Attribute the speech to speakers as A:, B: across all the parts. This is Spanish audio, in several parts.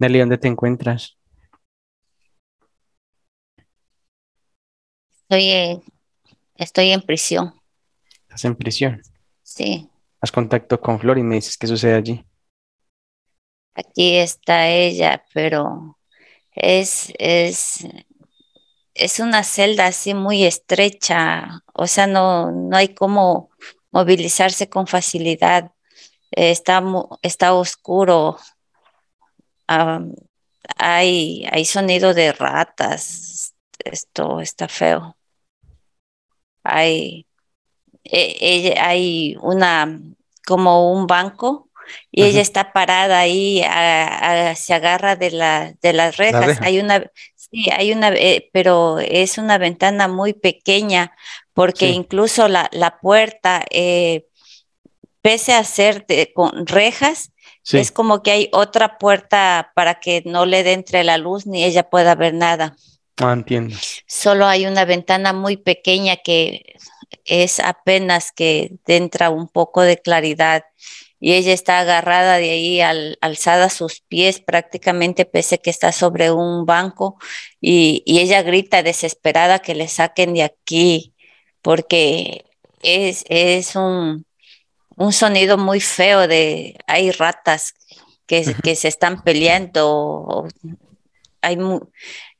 A: Nelly, ¿dónde te encuentras?
B: Estoy en, prisión.
A: ¿Estás en prisión? Sí. Haz contacto con Flor y me dices qué sucede allí?
C: Aquí está ella, pero es, es, es una celda así muy estrecha, o sea, no, no hay cómo movilizarse con facilidad. está, está oscuro, hay, hay sonido de ratas. Esto está feo. Hay, e, hay una como un banco y ella está parada ahí, se agarra de, la, de las rejas. hay una, sí, hay una, eh, pero es una ventana muy pequeña porque incluso la, puerta, eh, pese a ser con rejas, es como que hay otra puerta para que no le dé entre la luz ni ella pueda ver nada. No ah, entiendo. Solo hay una ventana muy pequeña que es apenas que entra un poco de claridad y ella está agarrada de ahí, alzada sus pies prácticamente, pese que está sobre un banco y, y ella grita desesperada que le saquen de aquí porque es, es un, un sonido muy feo de hay ratas que, se están peleando, hay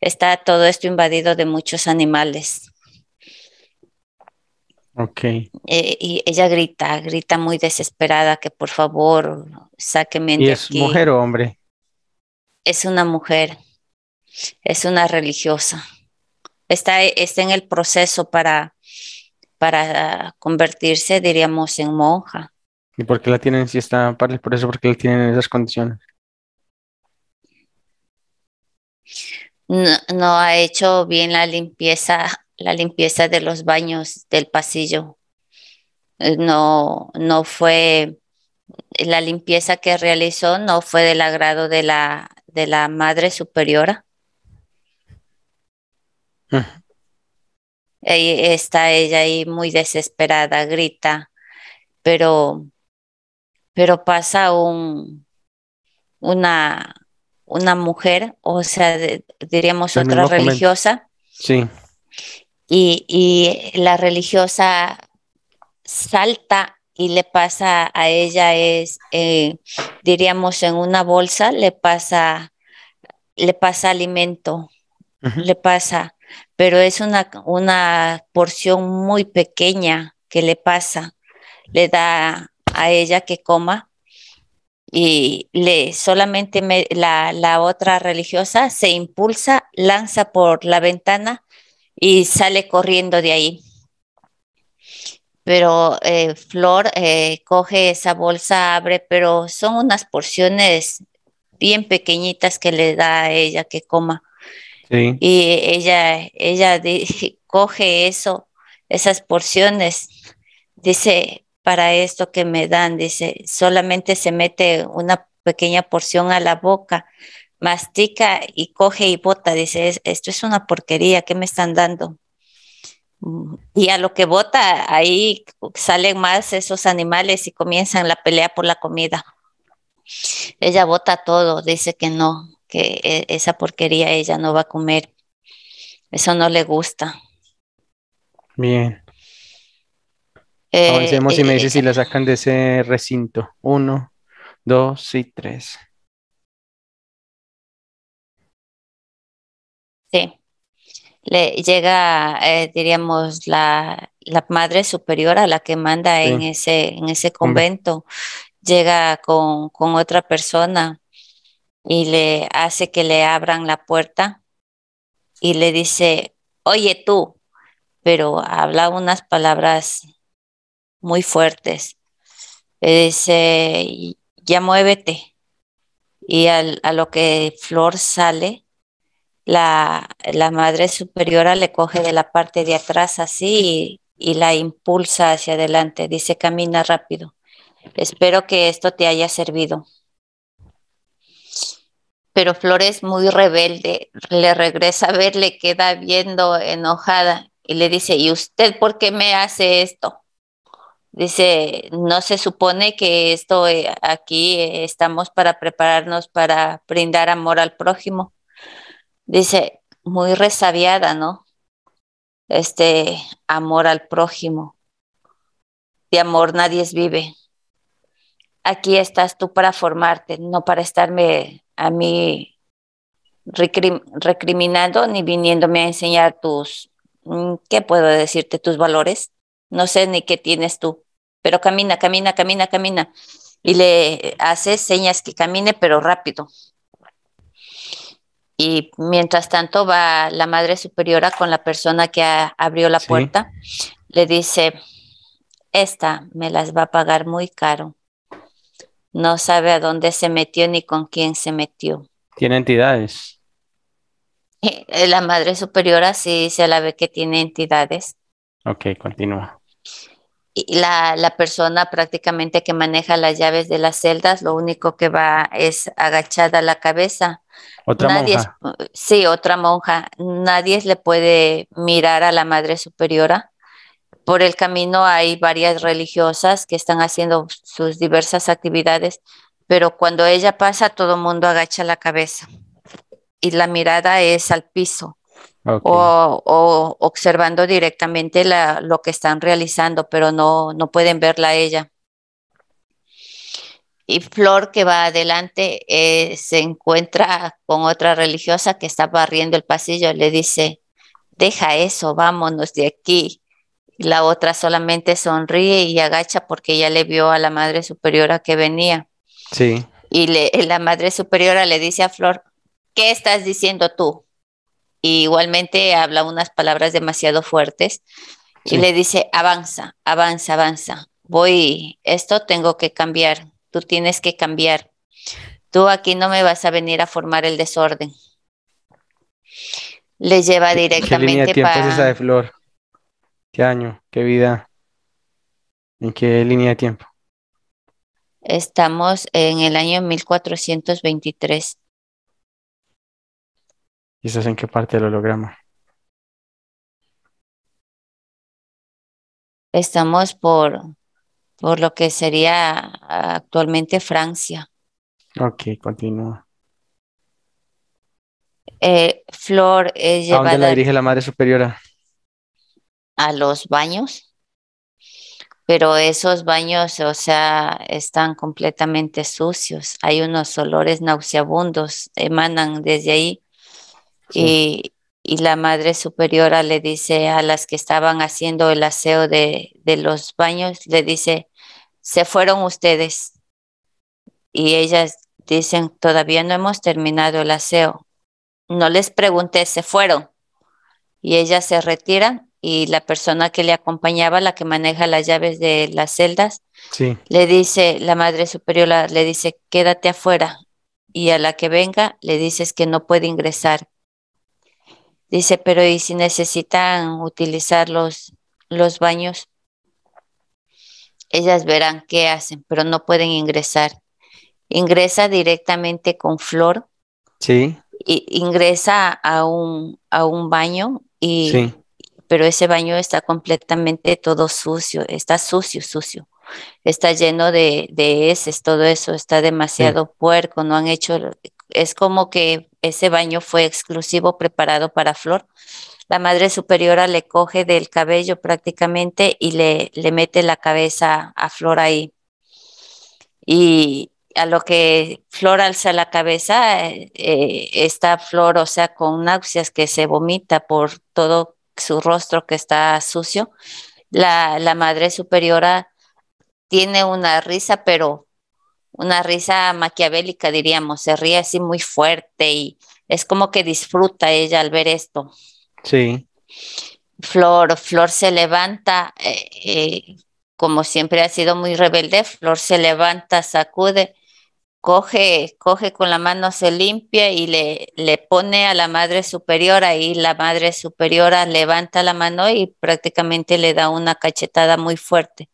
C: está todo esto invadido de muchos animales. Ok. E, y ella grita, grita muy desesperada que por favor sáqueme ¿Y es mujer o hombre? Es una mujer, es una religiosa. Está, está en el proceso para para convertirse, diríamos, en monja.
A: ¿Y por qué la tienen si está parle? Por eso, porque la tienen en esas condiciones?
C: No, ha hecho bien la limpieza, la limpieza de los baños del pasillo. Eh, no, no fue la limpieza que realizó no fue del agrado de la, de la madre superiora está ella ahí muy desesperada, grita, pero, pero pasa un, una, una mujer, o sea, diríamos otra religiosa. Sí. Y, y, la religiosa salta y le pasa a ella, es, eh, diríamos, en una bolsa, le pasa, le pasa alimento, le pasa pero es una, porción muy pequeña que le pasa, le da a ella que coma y le solamente la, otra religiosa se impulsa, lanza por la ventana y sale corriendo de ahí pero eh, Flor eh, coge esa bolsa, abre, pero son unas porciones bien pequeñitas que le da a ella que coma. Y ella, ella coge eso, esas porciones, dice, para esto que me dan, dice, solamente se mete una pequeña porción a la boca, mastica y coge y bota, dice, esto es una porquería, ¿qué me están dando? Mm, y a lo que bota, ahí salen más esos animales y comienzan la pelea por la comida. Ella bota todo, dice que no, que e, esa porquería ella no va a comer. Eso no le gusta. Bien. Eh, Avancemos y eh, me eh, dice si
A: la sacan de ese recinto. Uno, dos y tres.
B: Sí. Le llega,
C: eh, diríamos, la, madre superior a la que manda en, ese, en ese convento. Llega con otra persona y le hace que le abran la puerta y le dice, oye tú, pero habla unas palabras muy fuertes. Le dice, ya muévete. Y al, a lo que Flor sale, la, la, madre superiora le coge de la parte de atrás así y la impulsa hacia adelante. Dice, camina rápido. Espero que esto te haya servido pero Flor es muy rebelde, le regresa a ver, le queda viendo enojada y le dice, ¿y usted por qué me hace esto? Dice, no se supone que esto eh, aquí eh, estamos para prepararnos para brindar amor al prójimo. Dice, muy resabiada, ¿no? Este amor al prójimo. De amor nadie es vive. Aquí estás tú para formarte, no para estarme a mí recriminando ni viniéndome a enseñar tus, mm, ¿qué puedo decirte? Tus valores. No sé ni qué tienes tú, pero camina, camina, camina, camina. Y le hace señas que camine, pero rápido. Y mientras tanto va la madre superiora con la persona que abrió la puerta, le dice, esta me las va a pagar muy caro no sabe a dónde se metió ni con quién se metió.
A: Tiene entidades.
C: Eh, la Madre Superiora sí se la ve que tiene entidades. Ok, continúa. Y la, la persona prácticamente que maneja las llaves de las celdas, lo único que va es agachada la cabeza. Otra monja. sí, otra monja. Nadie le puede mirar a la Madre Superiora por el camino hay varias religiosas que están haciendo sus diversas actividades, pero cuando ella pasa todo el mundo agacha la cabeza y la mirada es al piso o, observando directamente la, lo que están realizando, pero no, no pueden verla a ella y Flor que va adelante eh, se encuentra con otra religiosa que está barriendo el pasillo y le dice, deja eso, vámonos de aquí. La otra solamente sonríe y agacha porque ya le vio a la Madre Superiora que venía. Sí. Y la Madre Superiora le dice a Flor, ¿qué estás diciendo tú? igualmente habla unas palabras demasiado fuertes y le dice, avanza, avanza, avanza. Voy, esto tengo que cambiar, tú tienes que cambiar. Tú aquí no me vas a venir a formar el desorden. Le lleva directamente para...
A: Flor? ¿Qué año? ¿Qué vida? ¿En qué línea de tiempo?
C: Estamos en el año 1423.
D: ¿Y estás en qué parte del holograma?
B: Estamos por, por lo que
C: sería actualmente Francia.
A: Ok, continúa.
C: Eh, Flor es llevada... ¿A dónde la dirige
A: la Madre Superiora?
C: a los baños, pero esos baños, o sea, están completamente sucios. Hay unos olores nauseabundos, emanan desde ahí.
B: Y,
C: la Madre Superiora le dice a las que estaban haciendo el aseo de, de los baños, le dice, se fueron ustedes. Y ellas dicen, todavía no hemos terminado el aseo. No les pregunté, se fueron. Y ellas se retiran y la persona que le acompañaba, la que maneja las llaves de las celdas, le dice, la madre superiora le dice, quédate afuera y a la que venga le dices que no puede ingresar. Dice, pero ¿y si necesitan utilizar los, baños? Ellas verán qué hacen, pero no pueden ingresar. Ingresa directamente con Flor. Sí. Y ingresa a un, a un baño y pero ese baño está completamente todo sucio, está sucio, sucio. Está lleno de, heces, todo eso, está demasiado puerco, no han hecho, es como que ese baño fue exclusivo preparado para Flor. La madre superiora le coge del cabello prácticamente y le, le mete la cabeza a Flor ahí. Y, a lo que Flor alza la cabeza, eh, eh, está Flor, o sea, con náuseas que se vomita por todo, su rostro que está sucio. La, madre superiora tiene una risa, pero una risa maquiavélica, diríamos, se ríe así muy fuerte y es como que disfruta ella al ver esto. Sí. Flor, Flor se levanta, eh, eh, como siempre ha sido muy rebelde, Flor se levanta, sacude coge, coge con la mano, se limpia y le, le pone a la madre superiora y la madre superiora levanta la mano y prácticamente le da una cachetada muy fuerte.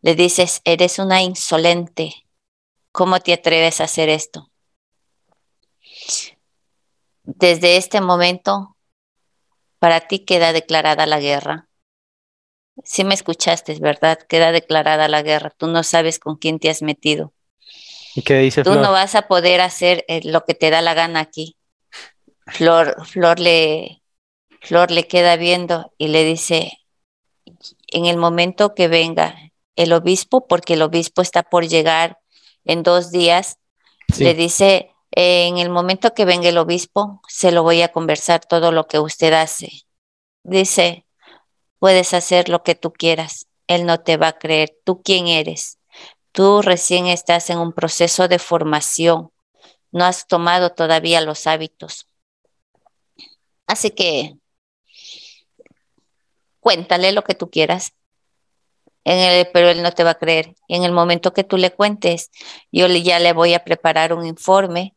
C: Le dices, eres una insolente, ¿cómo te atreves a hacer esto? Desde este momento, para ti queda declarada la guerra. Si me escuchaste, ¿verdad? Queda declarada la guerra. Tú no sabes con quién te has metido Tú no vas a poder hacer eh, lo que te da la gana aquí. Flor, Flor le, Flor le queda viendo y le dice, en el momento que venga el obispo, porque el obispo está por llegar en dos días, le dice, eh, en el momento que venga el obispo, se lo voy a conversar todo lo que usted hace. Dice, puedes hacer lo que tú quieras, él no te va a creer, tú quién eres. Tú recién estás en un proceso de formación, no has tomado todavía los hábitos. Así que cuéntale lo que tú quieras, en pero él no te va a creer. En el momento que tú le cuentes, yo ya le voy a preparar un informe,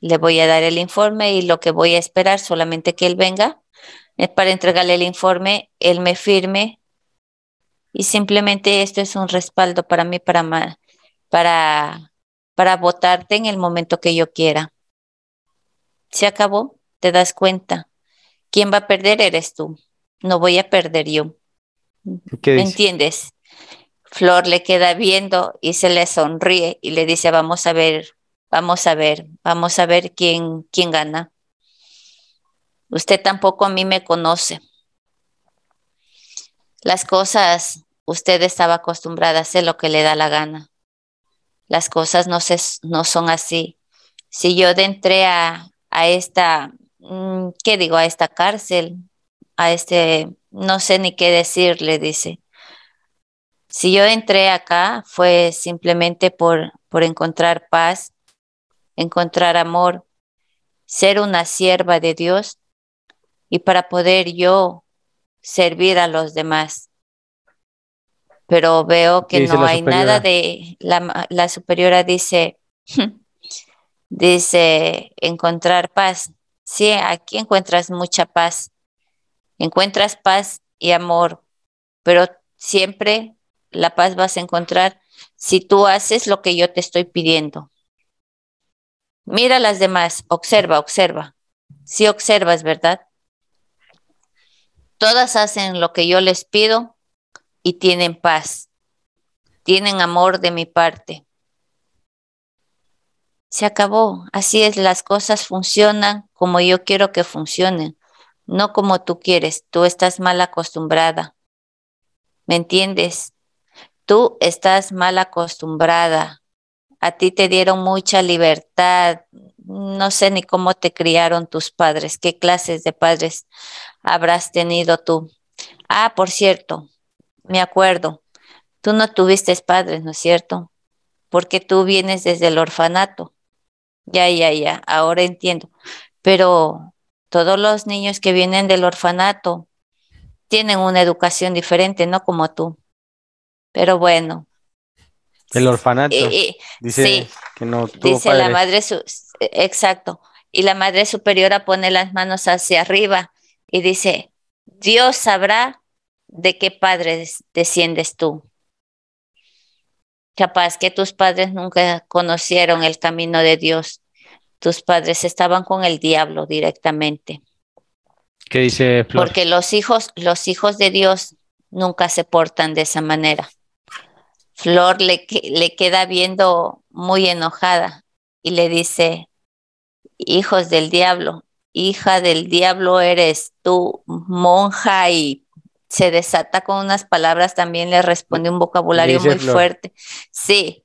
C: le voy a dar el informe y lo que voy a esperar solamente que él venga es eh, para entregarle el informe, él me firme y simplemente esto es un respaldo para mí para, para, para votarte en el momento que yo quiera. Se acabó, te das cuenta. ¿Quién va a perder eres tú, no voy a perder yo. ¿Qué ¿Entiendes? Flor le queda viendo y se le sonríe y le dice, vamos a ver, vamos a ver, vamos a ver quién, quién gana. Usted tampoco a mí me conoce. Las cosas, usted estaba acostumbrada a hacer lo que le da la gana las cosas no, se, no son así. Si yo entré a, a esta, mm, ¿qué digo? A esta cárcel, a este, no sé ni qué decirle, dice. Si yo entré acá fue simplemente por, por encontrar paz, encontrar amor, ser una sierva de Dios y para poder yo servir a los demás pero veo que no hay nada de... La, superiora dice, dice, encontrar paz. Sí, aquí encuentras mucha paz. Encuentras paz y amor, pero siempre la paz vas a encontrar si tú haces lo que yo te estoy pidiendo. Mira las demás, observa, observa. Si sí observas, ¿verdad? Todas hacen lo que yo les pido, y tienen paz. Tienen amor de mi parte. Se acabó. Así es, las cosas funcionan como yo quiero que funcionen, no como tú quieres. Tú estás mal acostumbrada. ¿Me entiendes? Tú estás mal acostumbrada. A ti te dieron mucha libertad. No sé ni cómo te criaron tus padres, qué clases de padres habrás tenido tú. Ah, por cierto, me acuerdo, tú no tuviste padres, ¿no es cierto? Porque tú vienes desde el orfanato. Ya, ya, ya, ahora entiendo. Pero todos los niños que vienen del orfanato tienen una educación diferente, no como tú. Pero bueno.
A: El orfanato. dice sí, que no dice la madre,
C: e, exacto. Y la madre superiora pone las manos hacia arriba y dice, Dios sabrá de qué padres desciendes tú. Capaz que tus padres nunca conocieron el camino de Dios. Tus padres estaban con el diablo directamente.
A: ¿Qué dice Flor? Porque
C: los hijos, los hijos de Dios nunca se portan de esa manera. Flor le, le queda viendo muy enojada y le dice, hijos del diablo, hija del diablo eres tú, monja y se desata con unas palabras, también le responde un vocabulario muy fuerte. Sí,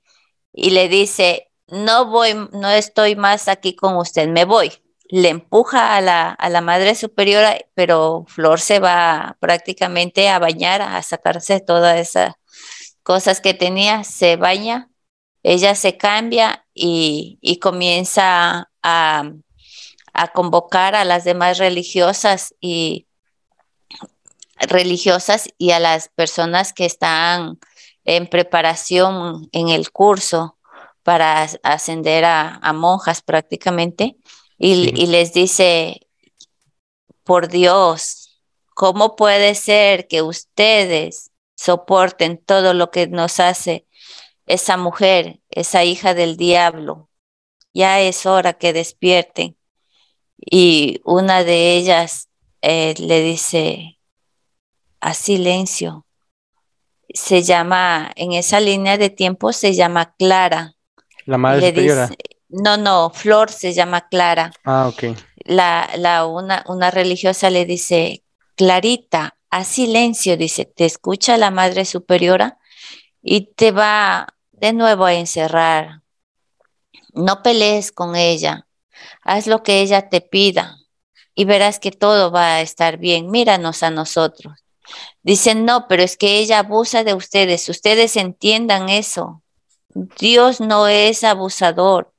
C: y le dice, no voy, no estoy más aquí con usted, me voy. Le empuja a la, madre superiora, pero Flor se va prácticamente a bañar, a sacarse todas esas cosas que tenía, se baña, ella se cambia y, comienza a, a convocar a las demás religiosas y religiosas y a las personas que están en preparación en el curso para ascender a, monjas prácticamente y, les dice, por Dios, ¿cómo puede ser que ustedes soporten todo lo que nos hace esa mujer, esa hija del diablo? Ya es hora que despierten. Y una de ellas eh, le dice, a silencio. Se llama, en esa línea de tiempo se llama Clara.
A: La madre superiora.
C: no, no, Flor se llama Clara. Ah, ok. La, la una, una religiosa le dice, Clarita, a silencio, dice, te escucha la madre superiora y te va de nuevo a encerrar. No pelees con ella, haz lo que ella te pida y verás que todo va a estar bien. Míranos a nosotros. Dicen, no, pero es que ella abusa de ustedes. Ustedes entiendan eso. Dios no es abusador.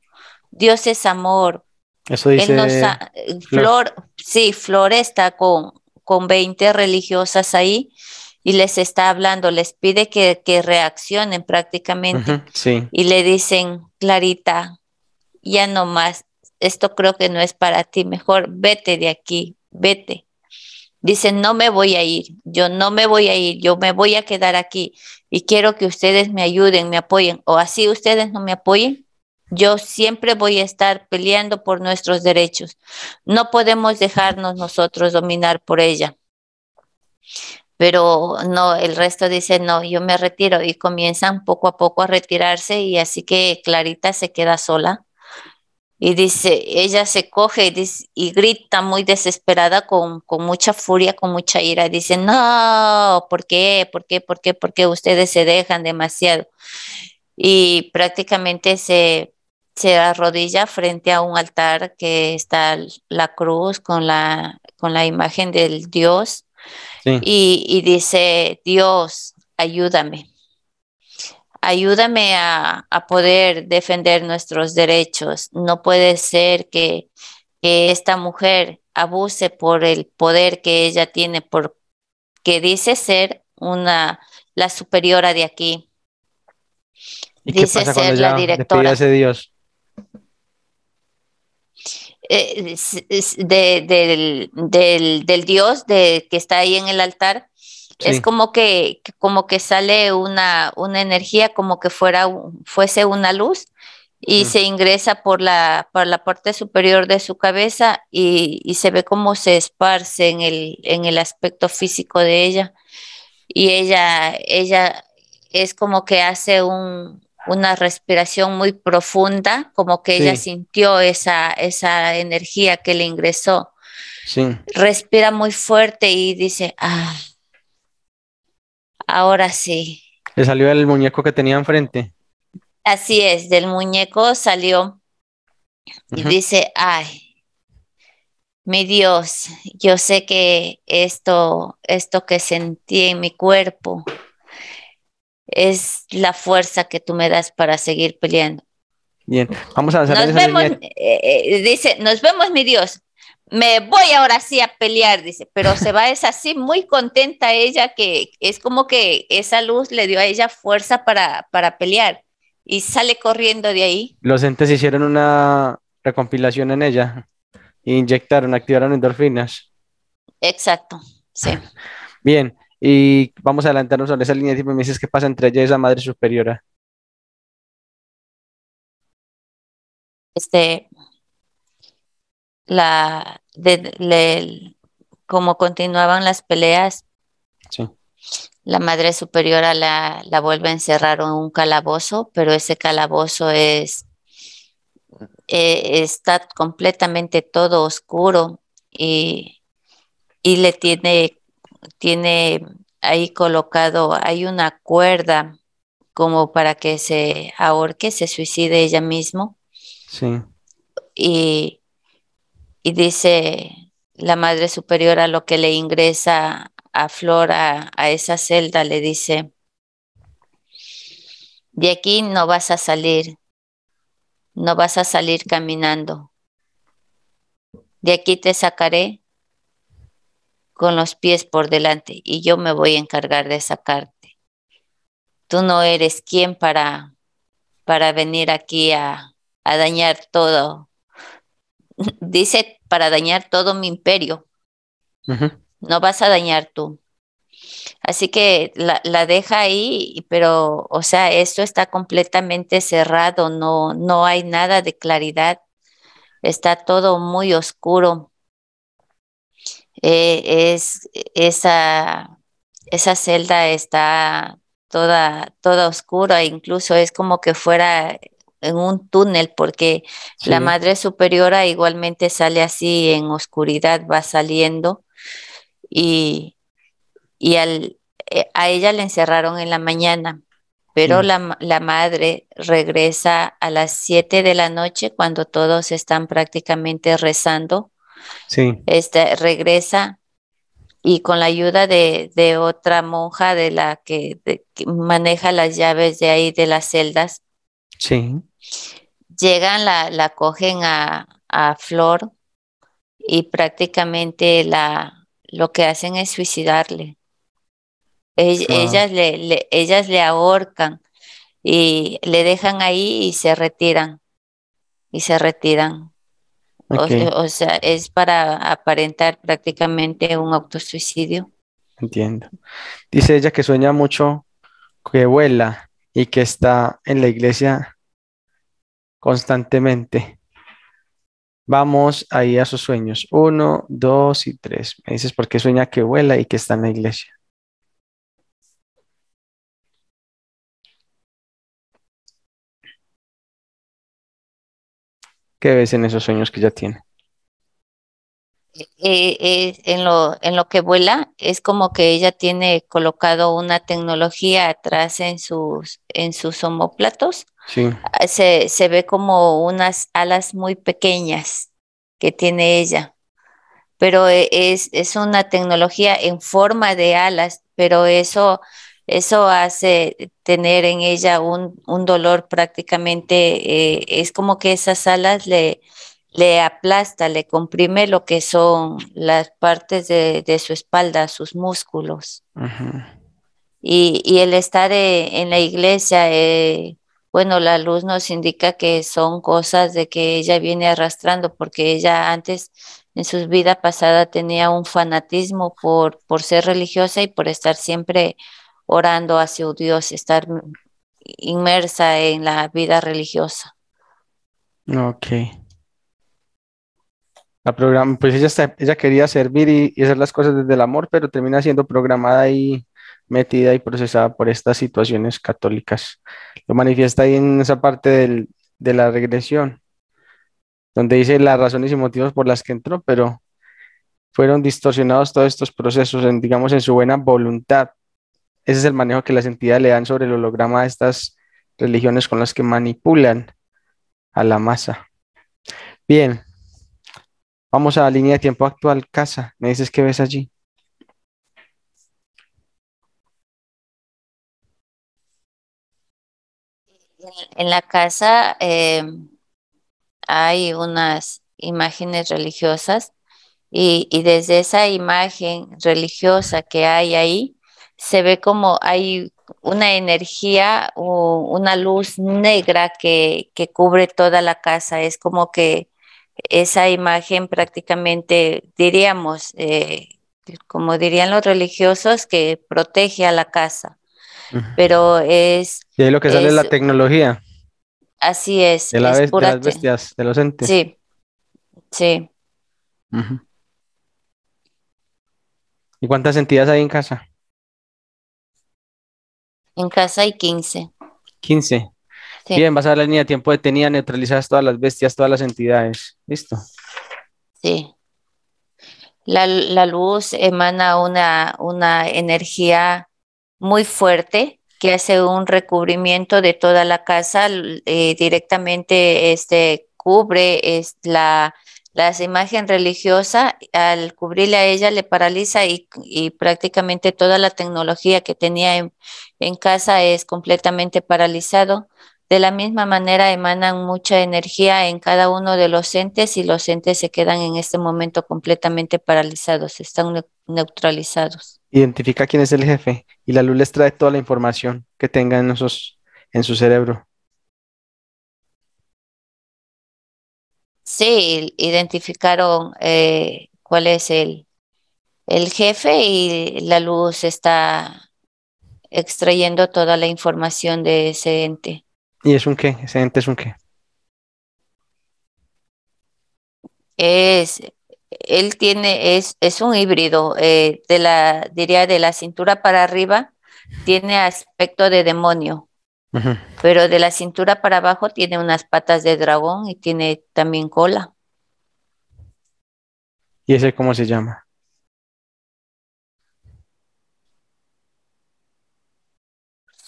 C: Dios es amor. Eso dice Flor. Sí, Flor está con, con 20 religiosas ahí y les está hablando, les pide que, reaccionen prácticamente. sí. Y le dicen, Clarita, ya no más, esto creo que no es para ti, mejor vete de aquí, vete. Dicen, no me voy a ir, yo no me voy a ir, yo me voy a quedar aquí y quiero que ustedes me ayuden, me apoyen, o así ustedes no me apoyen, yo siempre voy a estar peleando por nuestros derechos. No podemos dejarnos nosotros dominar por ella. Pero no, el resto dice, no, yo me retiro y comienzan poco a poco a retirarse y así que Clarita se queda sola y dice, ella se coge y, grita muy desesperada, con, mucha furia, con mucha ira. Dice, no, ¿por qué? ¿Por qué? ¿Por qué? ¿Por qué ustedes se dejan demasiado? Y prácticamente se, se arrodilla frente a un altar que está la cruz con la, con la imagen del Dios.
D: y
C: dice, Dios, ayúdame ayúdame a, poder defender nuestros derechos. No puede ser que, esta mujer abuse por el poder que ella tiene, por que dice ser una la superiora de aquí. dice ser la directora. Eh, de Dios? del, del, Dios de, que está ahí en el altar, es como que, como que sale una, una energía, como que fuera, fuese una luz y se ingresa por la, por la parte superior de su cabeza y, se ve cómo se esparce en el, aspecto físico de ella. Y ella, ella es como que hace una respiración muy profunda, como que ella sintió esa, energía que le ingresó. Sí. Respira muy fuerte y dice, ah Ahora sí.
A: Le salió el muñeco que tenía enfrente.
C: Así es, del muñeco salió y dice, ay, mi Dios, yo sé que esto, esto que sentí en mi cuerpo es la fuerza que tú me das para seguir peleando.
A: Bien, vamos a hacer nos vemos, eh,
C: eh, dice, nos vemos, mi Dios me voy ahora sí a pelear, dice, pero se va es así muy contenta ella que es como que esa luz le dio a ella fuerza para, pelear y sale corriendo de ahí.
A: Los entes hicieron una recompilación en ella, inyectaron, activaron endorfinas.
C: Exacto, sí.
A: Bien, y vamos a adelantarnos sobre esa línea de me dices qué pasa entre ella y esa madre superiora.
B: Este,
C: la, de, como continuaban las peleas, la madre superiora la, la vuelve a encerrar en un calabozo, pero ese calabozo es, eh, está completamente todo oscuro y, y le tiene, tiene ahí colocado, hay una cuerda como para que se ahorque, se suicide ella misma. Sí. Y, y dice la Madre superior a lo que le ingresa a Flora a esa celda, le dice, de aquí no vas a salir, no vas a salir caminando, de aquí te sacaré con los pies por delante y yo me voy a encargar de sacarte. Tú no eres quien para, para venir aquí a, dañar todo. Dice para dañar todo mi imperio. No vas a dañar tú. Así que la, deja ahí, pero, o sea, esto está completamente cerrado, no, no hay nada de claridad, está todo muy oscuro. Eh, es, esa, esa celda está toda, toda oscura, incluso es como que fuera en un túnel, porque la madre superiora igualmente sale así en oscuridad, va saliendo y, y eh, a ella le encerraron en la mañana, pero la, madre regresa a las 7 de la noche cuando todos están prácticamente rezando. Sí. Este, regresa y con la ayuda de, otra monja de la que, maneja las llaves de ahí de las celdas, Sí. Llegan, la, la cogen a, Flor y prácticamente la, lo que hacen es suicidarle. ellas, le, ellas le ahorcan y le dejan ahí y se retiran. Y se retiran. O, o, sea, es para aparentar prácticamente un autosuicidio.
A: Entiendo. Dice ella que sueña mucho que vuela y que está en la iglesia constantemente. Vamos ahí a sus sueños. Uno, dos y tres. Me dices por qué sueña que vuela y que está en la iglesia. ¿Qué ves en esos sueños que ya tiene?
C: Eh, eh, en, lo, en lo que vuela es como que ella tiene colocado una tecnología atrás en sus, en sus homóplatos. Ah, se, ve como unas alas muy pequeñas que tiene ella, pero e, es, es una tecnología en forma de alas, pero eso, eso hace tener en ella un, un dolor prácticamente, eh, es como que esas alas le, le aplasta, le comprime lo que son las partes de, su espalda, sus músculos. Y, el estar e, en la iglesia, eh, bueno, la luz nos indica que son cosas de que ella viene arrastrando, porque ella antes en su vida pasada tenía un fanatismo por, por ser religiosa y por estar siempre orando hacia Dios, estar inmersa en la vida religiosa.
A: Ok programa, pues ella, ella quería servir y, y, hacer las cosas desde el amor, pero termina siendo programada y metida y procesada por estas situaciones católicas. Lo manifiesta ahí en esa parte del, de la regresión, donde dice las razones y motivos por las que entró, pero fueron distorsionados todos estos procesos, en, digamos, en su buena voluntad. Ese es el manejo que las entidades le dan sobre el holograma de estas religiones con las que manipulan a la masa. Bien, Vamos a la línea de tiempo actual, casa. Me dices qué ves allí.
B: En
C: la casa em, hay unas imágenes religiosas y, desde esa imagen religiosa que hay ahí, se ve como hay una energía o una luz negra que cubre toda la casa. Es como que esa imagen prácticamente, diríamos, eh, como dirían los religiosos, que protege a la casa. Pero es... Y ahí lo que sale es la
A: tecnología.
C: Así es. De, las bestias,
A: de los entes. Sí, sí. ¿Y cuántas entidades hay en casa?
B: En casa hay 15.
A: 15. Bien, vas a la línea de tiempo tenía neutralizadas todas las bestias, todas las entidades. Listo.
C: Sí. La, luz emana una, energía muy fuerte que hace un recubrimiento de toda la casa, eh, directamente este, cubre las imagen religiosas, al cubrirle a ella le paraliza y, prácticamente toda la tecnología que tenía en, en casa es completamente paralizado. De la misma manera emanan mucha energía en cada uno de los entes y los entes se quedan en este momento completamente paralizados, están neutralizados.
A: Identifica quién es el jefe y la luz les trae toda la información que tengan en, en su cerebro.
B: Sí, identificaron
C: eh, cuál es el, el jefe y la luz está extrayendo toda la información de ese ente.
A: ¿Y es un qué? ¿Ese ente es un qué?
C: Es, él tiene, es, es un híbrido, eh, de la, diría de la cintura para arriba, tiene aspecto de demonio, pero de la cintura para abajo tiene unas patas de dragón y tiene también cola.
A: ¿Y ese cómo se llama?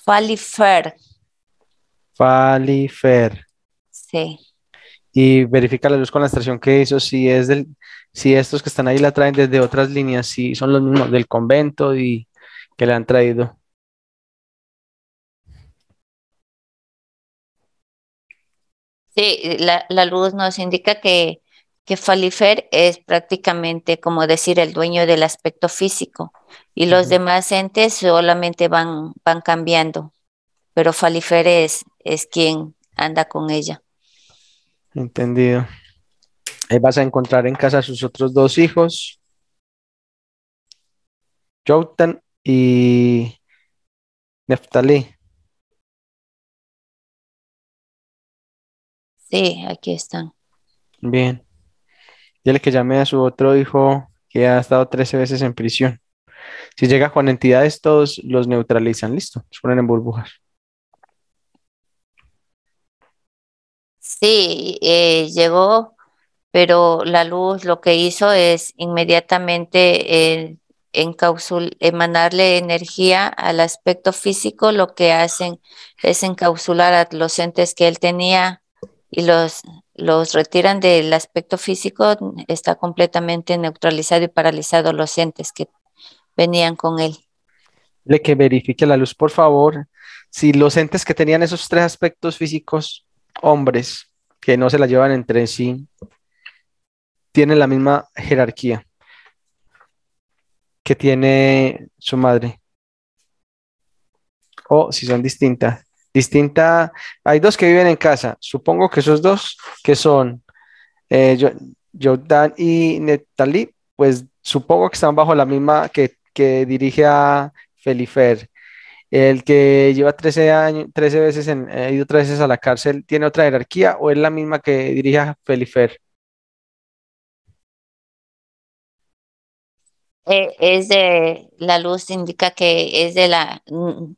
C: Falifer.
A: Falifer. Sí. Y verifica la luz con la extracción que hizo, si es del, si estos que están ahí la traen desde otras líneas, si son los mismos del convento y que le han traído.
C: Sí, la, luz nos indica que, que Falifer es prácticamente como decir el dueño del aspecto físico y los demás entes solamente van, van cambiando pero Falifer es, quien anda con ella.
A: Entendido. Ahí vas a encontrar en casa a sus otros dos hijos, Jotan
D: y Neftalí.
B: Sí, aquí están.
A: Bien. El que llamé a su otro hijo que ha estado 13 veces en prisión. Si llega con entidades, todos los neutralizan. Listo, los ponen en burbujas.
C: Sí, eh, llegó, pero la luz lo que hizo es inmediatamente eh, emanarle energía al aspecto físico, lo que hacen es encapsular a los entes que él tenía y los, los retiran del aspecto físico, está completamente neutralizado y paralizado los entes que venían con él.
A: Le que verifique la luz, por favor. Si los entes que tenían esos tres aspectos físicos hombres que no se la llevan entre sí tienen la misma jerarquía que tiene su madre. O si son distintas. Distinta, hay dos que viven en casa. Supongo que esos dos, que son Jordan eh, y Netali, pues supongo que están bajo la misma que, que dirige a Felifer el que lleva 13 años, 13 veces en, ha eh, ido veces a la cárcel, ¿tiene otra jerarquía o es la misma que dirige Felifer?
C: Eh, es de, la luz indica que es de la, mm,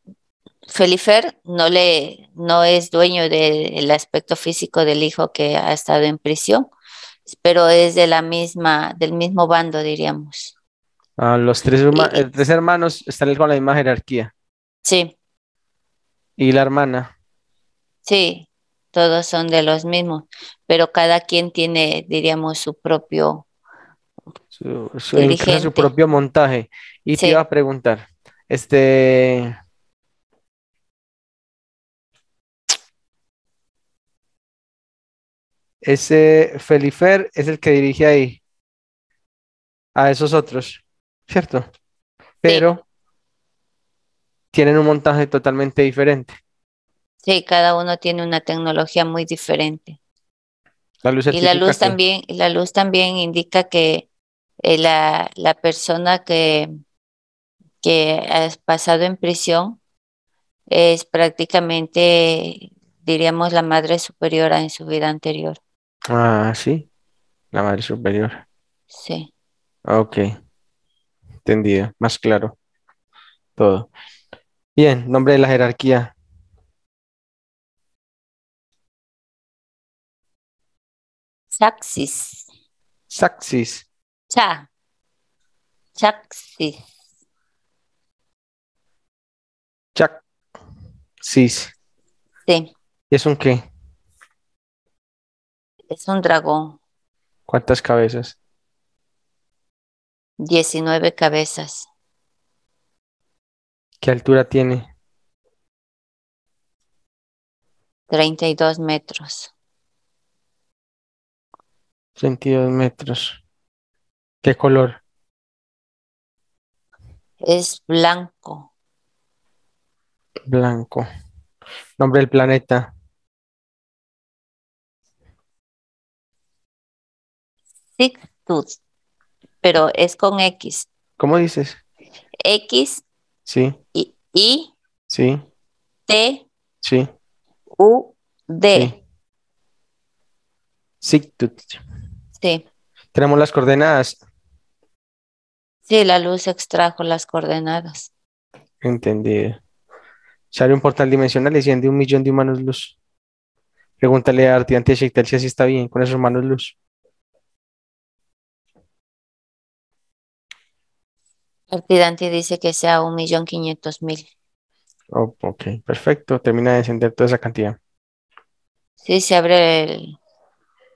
C: Felifer no le, no es dueño del aspecto físico del hijo que ha estado en prisión, pero es de la misma, del mismo bando, diríamos.
A: Ah, los tres, eh, tres hermanos están con la misma jerarquía. Sí. ¿Y la hermana?
C: Sí, todos son de los mismos, pero cada quien tiene, diríamos, su propio...
A: Su, propio montaje. Y te iba a preguntar, este...
D: Ese Felifer es el que dirige ahí
A: a esos otros, ¿cierto? Pero tienen un montaje totalmente diferente.
C: Sí, cada uno tiene una tecnología muy diferente. La luz y la luz también, la luz también indica que eh, la, la, persona que, que ha pasado en prisión es prácticamente, diríamos, la madre superior en su vida anterior.
A: Ah, sí, la madre superior. Sí. Ok, entendido, más claro todo. Bien, nombre de la jerarquía.
B: Saxis. Saxis. Cha. Chaxis.
A: Chaxis. Sí. ¿Y es un qué?
B: Es un dragón.
D: ¿Cuántas cabezas?
B: Diecinueve cabezas.
D: ¿Qué altura tiene?
B: Treinta y dos metros.
D: 32 metros.
A: ¿Qué color?
B: Es blanco.
A: Blanco. Nombre del planeta.
B: Sixtus.
C: Pero es con X. ¿Cómo dices? X Sí. I, sí. T. Sí. U.
A: D. Sí. sí. Tenemos las coordenadas.
C: Sí, la luz extrajo las coordenadas.
A: Entendido. Sale un portal dimensional y siente un millón de humanos luz. Pregúntale a Artiante Shektel si así está bien con esos humanos luz.
C: Artidanti dice que sea un millón quinientos mil.
A: Oh, ok, perfecto. Termina de encender toda esa cantidad.
C: Sí, se abre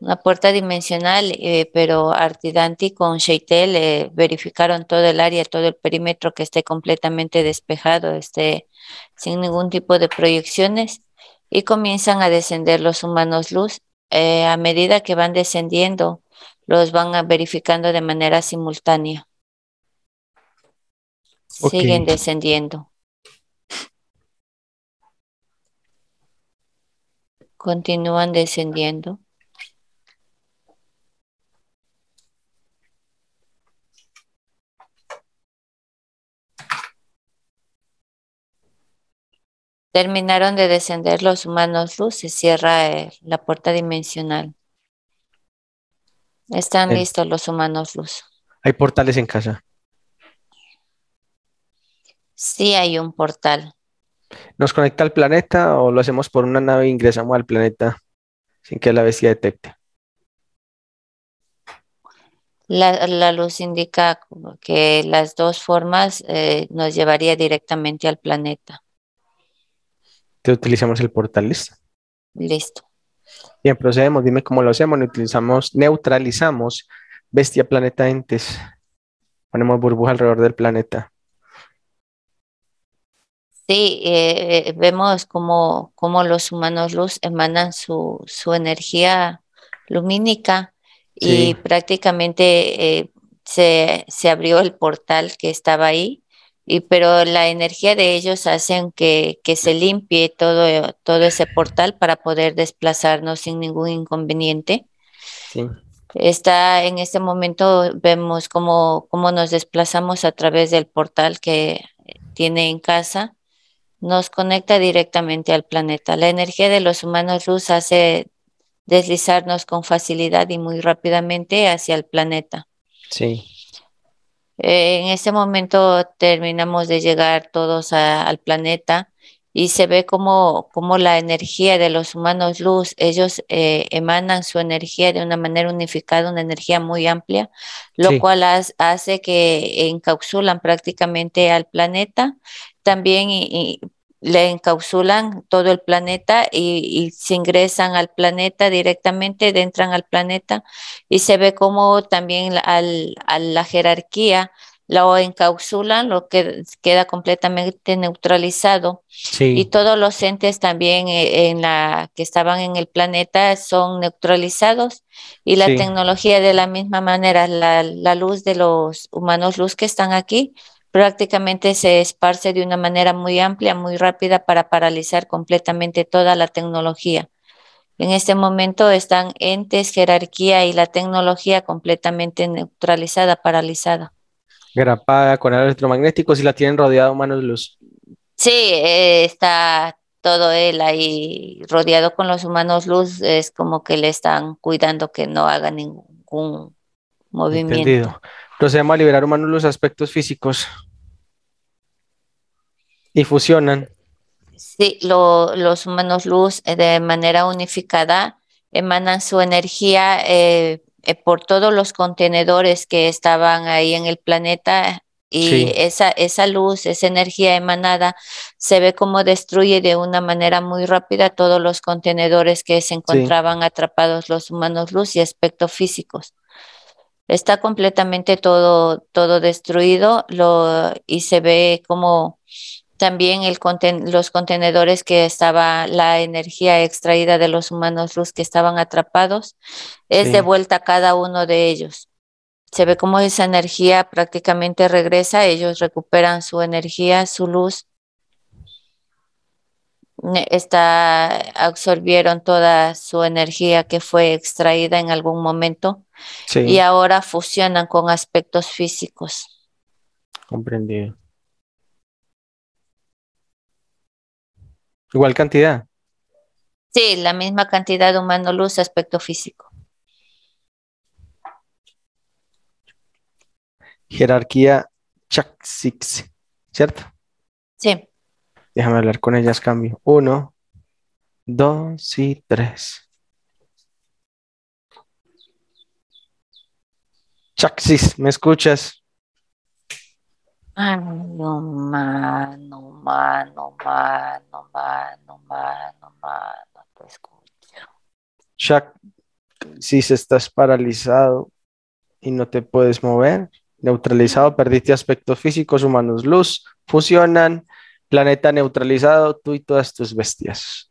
C: una puerta dimensional, eh, pero Artidanti con Sheitel eh, verificaron todo el área, todo el perímetro que esté completamente despejado, esté sin ningún tipo de proyecciones y comienzan a descender los humanos luz. Eh, a medida que van descendiendo, los van verificando de manera simultánea. Siguen descendiendo. Continúan descendiendo. Terminaron de descender los humanos luz, se cierra eh, la puerta dimensional. Están eh. listos los humanos luz.
A: Hay portales en casa.
C: Sí hay un portal.
A: ¿Nos conecta al planeta o lo hacemos por una nave e ingresamos al planeta sin que la bestia detecte?
C: La, luz indica que las dos formas eh, nos llevaría directamente al planeta.
A: Te utilizamos el portal, ¿listo? Listo. Bien, procedemos. Dime cómo lo hacemos. Utilizamos, neutralizamos bestia planeta entes. Ponemos burbuja alrededor del planeta.
C: Sí, eh, vemos cómo, los humanos luz emanan su, energía lumínica y prácticamente eh, se, abrió el portal que estaba ahí, y, pero la energía de ellos hacen que, se limpie todo, todo ese portal para poder desplazarnos sin ningún inconveniente. está en este momento vemos cómo, nos desplazamos a través del portal que tiene en casa nos conecta directamente al planeta. La energía de los humanos luz hace deslizarnos con facilidad y muy rápidamente hacia el planeta. Sí. Eh, en este momento terminamos de llegar todos al planeta y se ve como, como, la energía de los humanos luz, ellos eh, emanan su energía de una manera unificada, una energía muy amplia, lo cual hace que encapsulan prácticamente al planeta. También le encapsulan todo el planeta y, se ingresan al planeta directamente, entran al planeta y se ve como también al, a la jerarquía lo encapsulan, lo que queda completamente neutralizado. Y todos los entes también eh, en la que estaban en el planeta son neutralizados y la tecnología de la misma manera, la, la, luz de los humanos luz que están aquí prácticamente se esparce de una manera muy amplia, muy rápida para paralizar completamente toda la tecnología. En este momento están entes, jerarquía y la tecnología completamente neutralizada, paralizada.
A: Grapada con el electromagnético. y la tienen rodeada humanos luz.
C: Sí, eh, está todo él ahí rodeado con los humanos luz. Es como que le están cuidando que no haga ningún movimiento. Entendido.
A: Procedemos a liberar humanos los aspectos físicos y fusionan.
C: Sí, los humanos luz eh, de manera unificada emanan su energía eh, eh, por todos los contenedores que estaban ahí en el planeta y esa, esa luz, esa energía emanada se ve como destruye de una manera muy rápida todos los contenedores que se encontraban atrapados los humanos luz y aspectos físicos. Está completamente todo, todo destruido lo, y se ve como también el los contenedores que estaba la energía extraída de los humanos luz que estaban atrapados es de devuelta a cada uno de ellos. Se ve cómo esa energía prácticamente regresa, ellos recuperan su energía, su luz. Está, absorbieron toda su energía que fue extraída en algún momento y ahora fusionan con aspectos físicos.
A: Comprendido. Igual cantidad.
B: Sí, la misma
C: cantidad de humano luz aspecto físico.
A: Jerarquía Chaxix, ¿cierto? Sí. Déjame hablar con ellas, cambio. Uno, dos y tres. Chaxis, ¿me escuchas?
C: Mano, mano, mano, mano, mano, mano, mano,
A: te escucho. Shaq, si estás paralizado y no te puedes mover, neutralizado, perdiste aspectos físicos, humanos, luz, fusionan, planeta neutralizado, tú y todas tus bestias.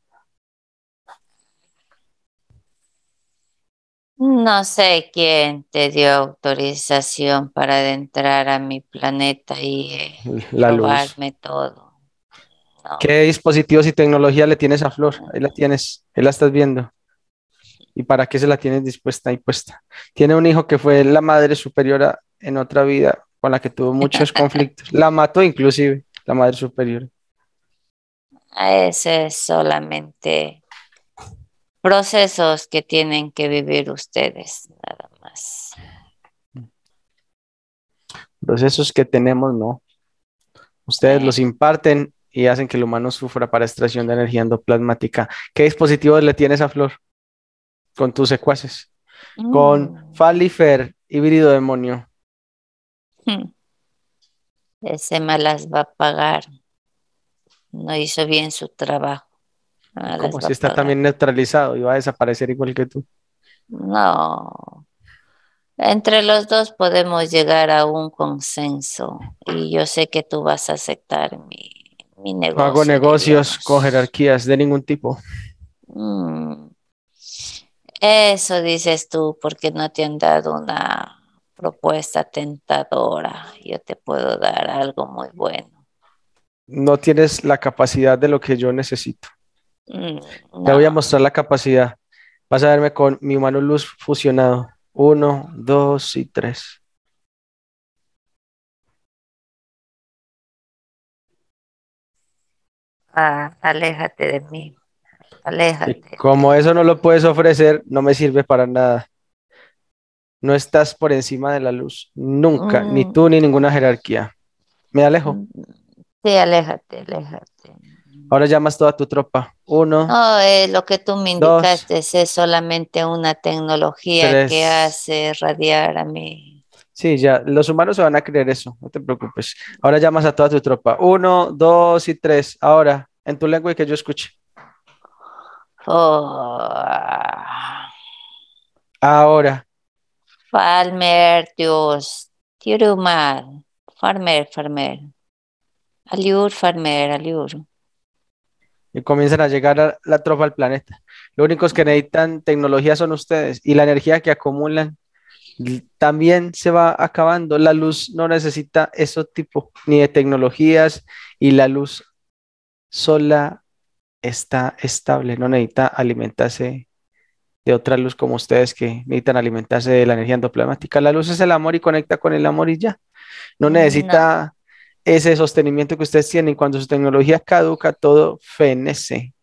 C: No sé quién te dio autorización para adentrar a mi planeta y eh, la todo. ¿Qué
A: dispositivos y tecnología le tienes a Flor? Ahí la tienes, ahí la estás viendo. ¿Y para qué se la tienes dispuesta y puesta? Tiene un hijo que fue la madre superiora en otra vida con la que tuvo muchos conflictos. la mató inclusive, la madre
C: superiora. Ah, ese es solamente procesos que tienen que vivir ustedes, nada más.
A: Procesos que tenemos, no. Ustedes los imparten y hacen que el humano sufra para extracción de energía endoplasmática. ¿Qué dispositivos le tienes a Flor? Con tus secuaces. Con mm. Falifer, híbrido demonio.
C: Hmm. Ese malas va a pagar. No hizo bien su trabajo. Ah, como si está
A: también neutralizado y va a desaparecer igual que tú? No.
C: Entre los dos podemos llegar a un consenso y yo sé que tú vas a aceptar mi, negocio. No hago
A: negocios con jerarquías de ningún tipo. Mm.
C: Eso dices tú porque no te han dado una propuesta tentadora. Yo te puedo dar algo muy bueno.
A: No tienes la capacidad de lo que yo necesito. Mm, Te voy a mostrar la capacidad. Vas a verme con mi mano luz fusionado. Uno, dos y tres.
C: Ah, aléjate de mí.
D: Aléjate.
A: como eso no lo puedes ofrecer, no me sirve para nada. No estás por encima de la luz, nunca, ni mm. tú ni ninguna jerarquía. Me alejo. Mm,
C: sí, aléjate, aléjate.
A: Ahora llamas toda tu tropa. Uno. No,
C: eh, lo que tú me indicaste es solamente una tecnología que hace radiar a mí.
A: Sí, ya, los humanos se van a creer eso, no te preocupes. Ahora llamas a toda tu tropa. Uno, dos y tres. Ahora, en tu lengua y que yo escuche.
C: Oh. Ahora. Farmer, Dios, humano. Farmer, Farmer. Aliur, Farmer, Aliur
A: y comienzan a llegar la tropa al planeta. Los únicos que necesitan tecnología son ustedes y la energía que acumulan también se va acabando. La luz no necesita eso tipo ni de tecnologías y la luz sola está estable, no necesita alimentarse de otra luz como ustedes que necesitan alimentarse de la energía endoplasmática. La luz es el amor y conecta con el amor y ya. No necesita ese sostenimiento que ustedes tienen. Cuando su tecnología caduca, todo fenece.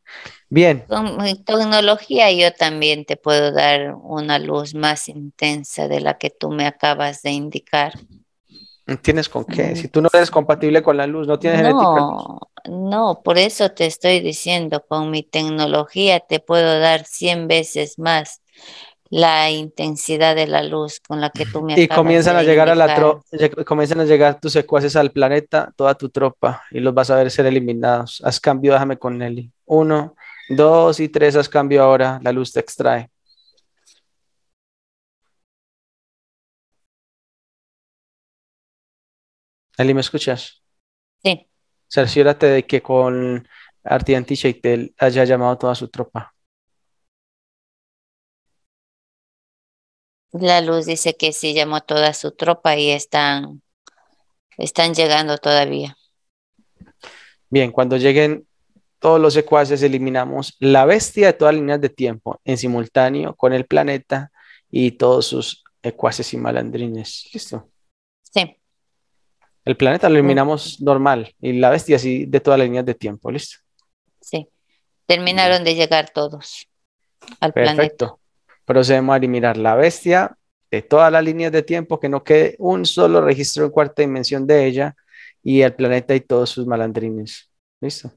A: Bien.
C: Con mi tecnología yo también te puedo dar una luz más intensa de la que tú me acabas de indicar.
A: ¿Tienes con qué? Mm. Si tú no eres compatible con la luz, no tienes genética.
C: No, por eso te estoy diciendo, con mi tecnología te puedo dar 100 veces más la intensidad de la luz con la que tú me Y comienzan a llegar a la
A: comienzan a llegar tus secuaces al planeta, toda tu tropa, y los vas a ver ser eliminados. Haz cambio, déjame con Nelly. Uno, dos y tres, haz cambio ahora, la luz te extrae. Nelly, ¿me escuchas? Sí. Cerciórate de que con Arti y Sheitel haya llamado toda su tropa.
B: La luz dice que sí llamó toda su
C: tropa y están, están llegando todavía.
A: Bien, cuando lleguen todos los ecuaces, eliminamos la bestia de todas las líneas de tiempo en simultáneo con el planeta y todos sus ecuaces y malandrines. ¿Listo? Sí. El planeta lo eliminamos normal y la bestia sí de todas las líneas de tiempo. ¿Listo?
C: Sí. Terminaron de llegar todos
A: al Perfecto. planeta. Procedemos a eliminar la bestia de todas las líneas de tiempo, que no quede un solo registro en cuarta dimensión de ella y el planeta y todos sus malandrines. ¿Listo?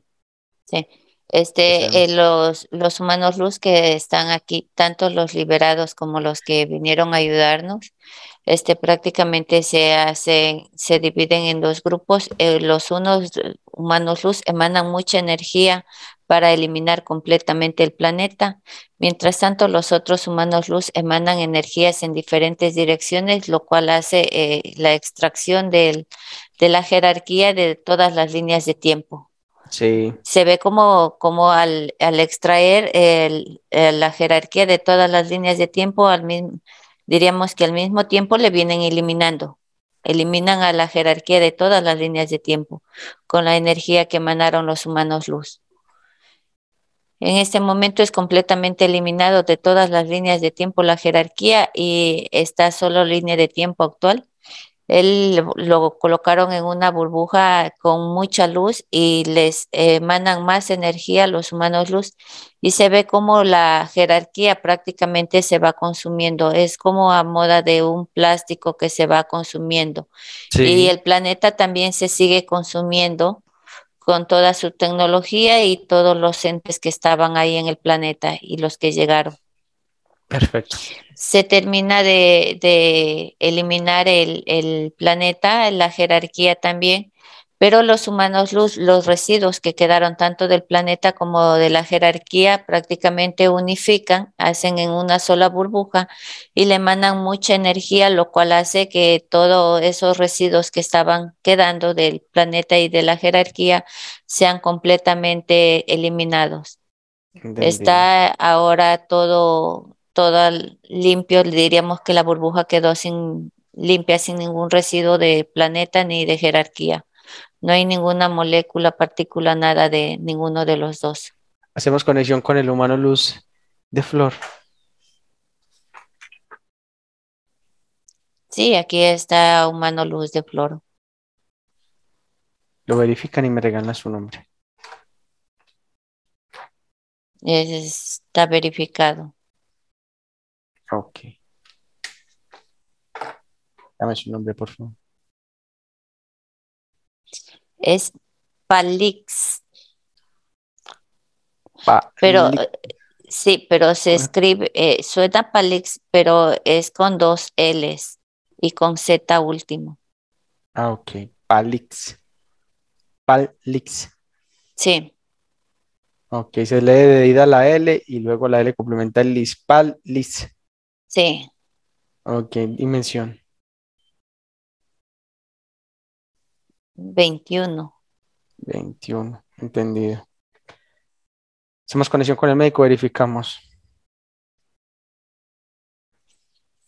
C: Sí. Este, eh, los, humanos luz que están aquí, tanto los liberados como los que vinieron a ayudarnos, este, prácticamente se se dividen en dos grupos. Eh, los unos humanos luz emanan mucha energía para eliminar completamente el planeta. Mientras tanto, los otros humanos luz emanan energías en diferentes direcciones, lo cual hace eh, la extracción de la jerarquía de todas las líneas de tiempo.
A: Se
C: ve como, como al, extraer la jerarquía de todas las líneas de tiempo, al mismo, diríamos que al mismo tiempo le vienen eliminando. Eliminan a la jerarquía de todas las líneas de tiempo con la energía que emanaron los humanos luz. En este momento es completamente eliminado de todas las líneas de tiempo la jerarquía y está solo línea de tiempo actual él lo colocaron en una burbuja con mucha luz y les emanan más energía a los humanos luz y se ve como la jerarquía prácticamente se va consumiendo. Es como a moda de un plástico que se va consumiendo. Y el planeta también se sigue consumiendo con toda su tecnología y todos los entes que estaban ahí en el planeta y los que llegaron. Perfecto. Se termina de, eliminar el, planeta, la jerarquía también, pero los humanos luz, los residuos que quedaron tanto del planeta como de la jerarquía prácticamente unifican, hacen en una sola burbuja y le mandan mucha energía, lo cual hace que todos esos residuos que estaban quedando del planeta y de la jerarquía sean completamente eliminados.
D: Está
C: ahora todo todo limpio, diríamos que la burbuja quedó sin, limpia, sin ningún residuo de planeta ni de jerarquía. No hay ninguna molécula, partícula, nada de ninguno de los dos.
A: Hacemos conexión con el humano luz de flor.
C: Sí, aquí está humano luz de flor.
A: Lo verifican y me regalan su nombre.
C: Está verificado.
D: Ok. Dame su nombre, por favor.
B: Es Palix.
C: pero eh, sí, pero se escribe, eh, suena Palix, pero es con dos L's y con Z último.
A: Ah, ok. Palix. Palix. Sí. Ok, se lee de ida la L y luego la L complementa el lis. Palix. Sí. Ok, dimensión.
B: 21.
A: 21, entendido. Hacemos conexión con el médico, verificamos.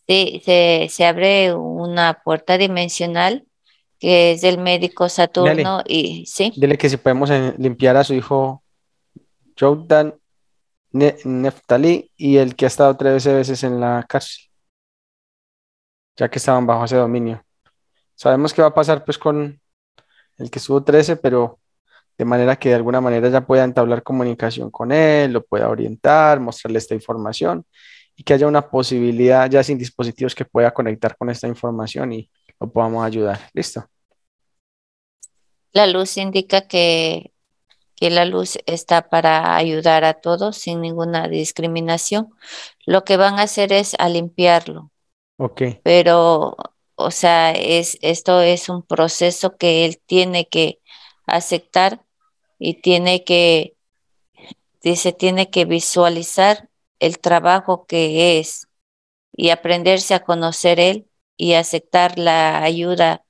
C: Sí, se, abre una puerta dimensional que es del médico Saturno y sí.
A: Dile que si podemos eh, limpiar a su hijo Jordan Neftalí y el que ha estado 13 veces en la cárcel, ya que estaban bajo ese dominio. Sabemos que va a pasar pues con el que estuvo 13, pero de manera que de alguna manera ya pueda entablar comunicación con él, lo pueda orientar, mostrarle esta información y que haya una posibilidad ya sin dispositivos que pueda conectar con esta información y lo podamos ayudar. ¿Listo?
C: La luz indica que que la luz está para ayudar a todos sin ninguna discriminación. Lo que van a hacer es a limpiarlo. Ok. Pero, o sea, es, esto es un proceso que él tiene que aceptar y tiene que, dice, tiene que visualizar el trabajo que es y aprenderse a conocer él y aceptar la ayuda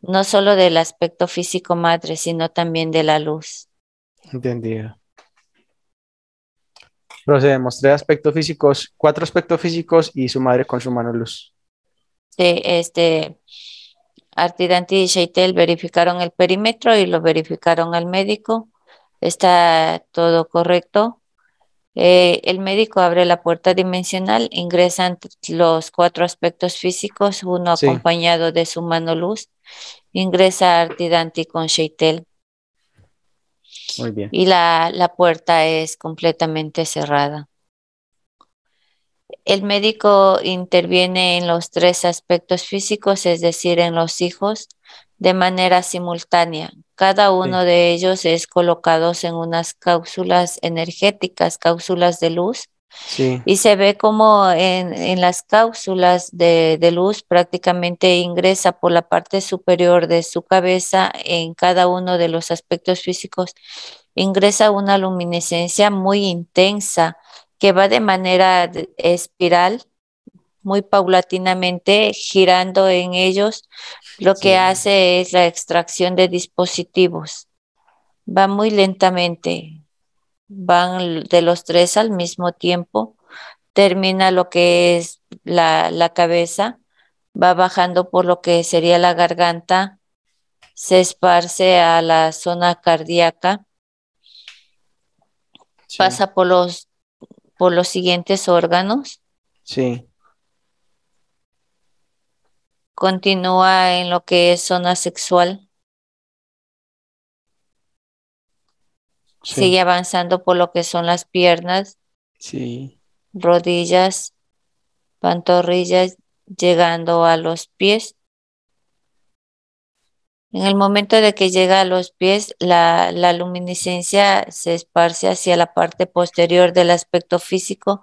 C: no solo del aspecto físico madre, sino también de la luz.
A: Entendido. Procedemos, tres aspectos físicos, cuatro aspectos físicos y su madre con su mano luz.
C: Sí, este, Artidanti y Sheitel verificaron el perímetro y lo verificaron al médico. Está todo correcto. Eh, el médico abre la puerta dimensional, ingresan los cuatro aspectos físicos, uno acompañado de su mano luz. Ingresa Artidanti con Sheitel. Y la, puerta es completamente cerrada. El médico interviene en los tres aspectos físicos, es decir, en los hijos, de manera simultánea. Cada uno de ellos es colocado en unas cápsulas energéticas, cápsulas de luz, y se ve como en, las cápsulas de, luz prácticamente ingresa por la parte superior de su cabeza en cada uno de los aspectos físicos, ingresa una luminescencia muy intensa que va de manera espiral, muy paulatinamente girando en ellos. Lo que hace es la extracción de dispositivos. Va muy lentamente, van de los tres al mismo tiempo, termina lo que es la, cabeza, va bajando por lo que sería la garganta, se esparce a la zona cardíaca, pasa por los, por los siguientes órganos. Sí. Continúa
B: en lo que es zona sexual.
D: Sigue
C: avanzando por lo que son las piernas, rodillas, pantorrillas, llegando a los pies. En el momento de que llega a los pies, la, la, luminiscencia se esparce hacia la parte posterior del aspecto físico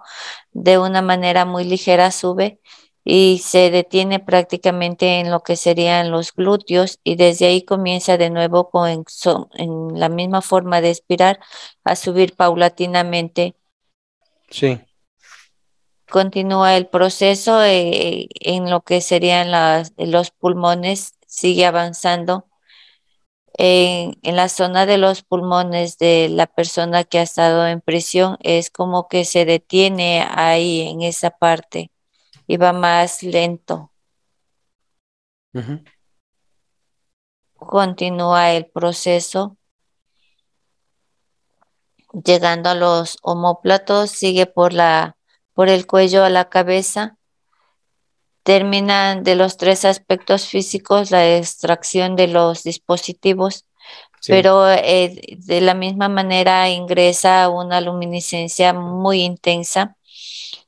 C: de una manera muy ligera, sube y se detiene prácticamente en lo que serían los glúteos y desde ahí comienza de nuevo con, en, la misma forma de expirar a subir paulatinamente. Sí. Continúa el proceso eh, en lo que serían los pulmones, sigue avanzando. En, en la zona de los pulmones de la persona que ha estado en prisión es como que se detiene ahí en esa parte y va más lento. Continúa el proceso. Llegando a los homóplatos, sigue por, la, por el cuello a la cabeza. Terminan de los tres aspectos físicos la extracción de los dispositivos. pero eh, de la misma manera ingresa una luminiscencia muy intensa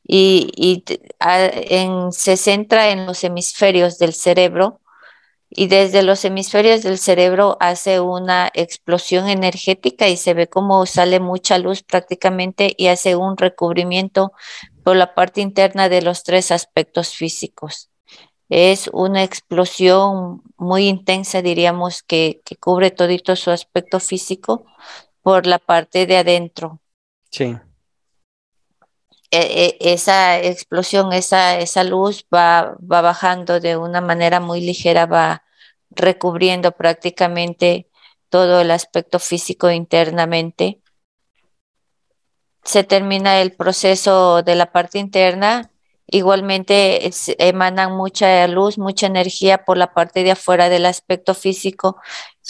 C: y, se centra en los hemisferios del cerebro y desde los hemisferios del cerebro hace una explosión energética y se ve como sale mucha luz prácticamente y hace un recubrimiento por la parte interna de los tres aspectos físicos. Es una explosión muy intensa, diríamos, que, cubre todito su aspecto físico por la parte de adentro. Sí. E, e, esa explosión, esa, luz va, va, bajando de una manera muy ligera, va recubriendo prácticamente todo el aspecto físico internamente. Se termina el proceso de la parte interna Igualmente emanan mucha luz, mucha energía por la parte de afuera del aspecto físico.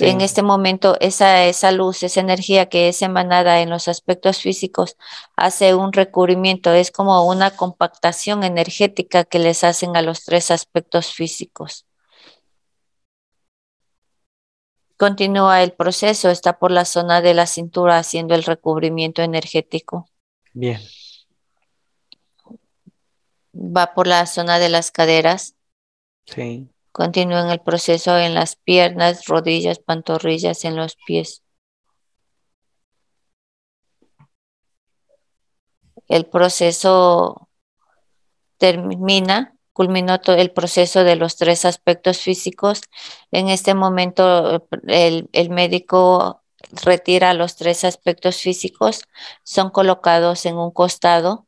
C: En este momento esa, esa luz, esa energía que es emanada en los aspectos físicos hace un recubrimiento, es como una compactación energética que les hacen a los tres aspectos físicos. Continúa el proceso, está por la zona de la cintura haciendo el recubrimiento energético. Bien va por la zona de las caderas. Sí. Continúa en el proceso en las piernas, rodillas, pantorrillas, en los pies. El proceso termina, culminó el proceso de los tres aspectos físicos. En este momento el, el médico retira los tres aspectos físicos, son colocados en un costado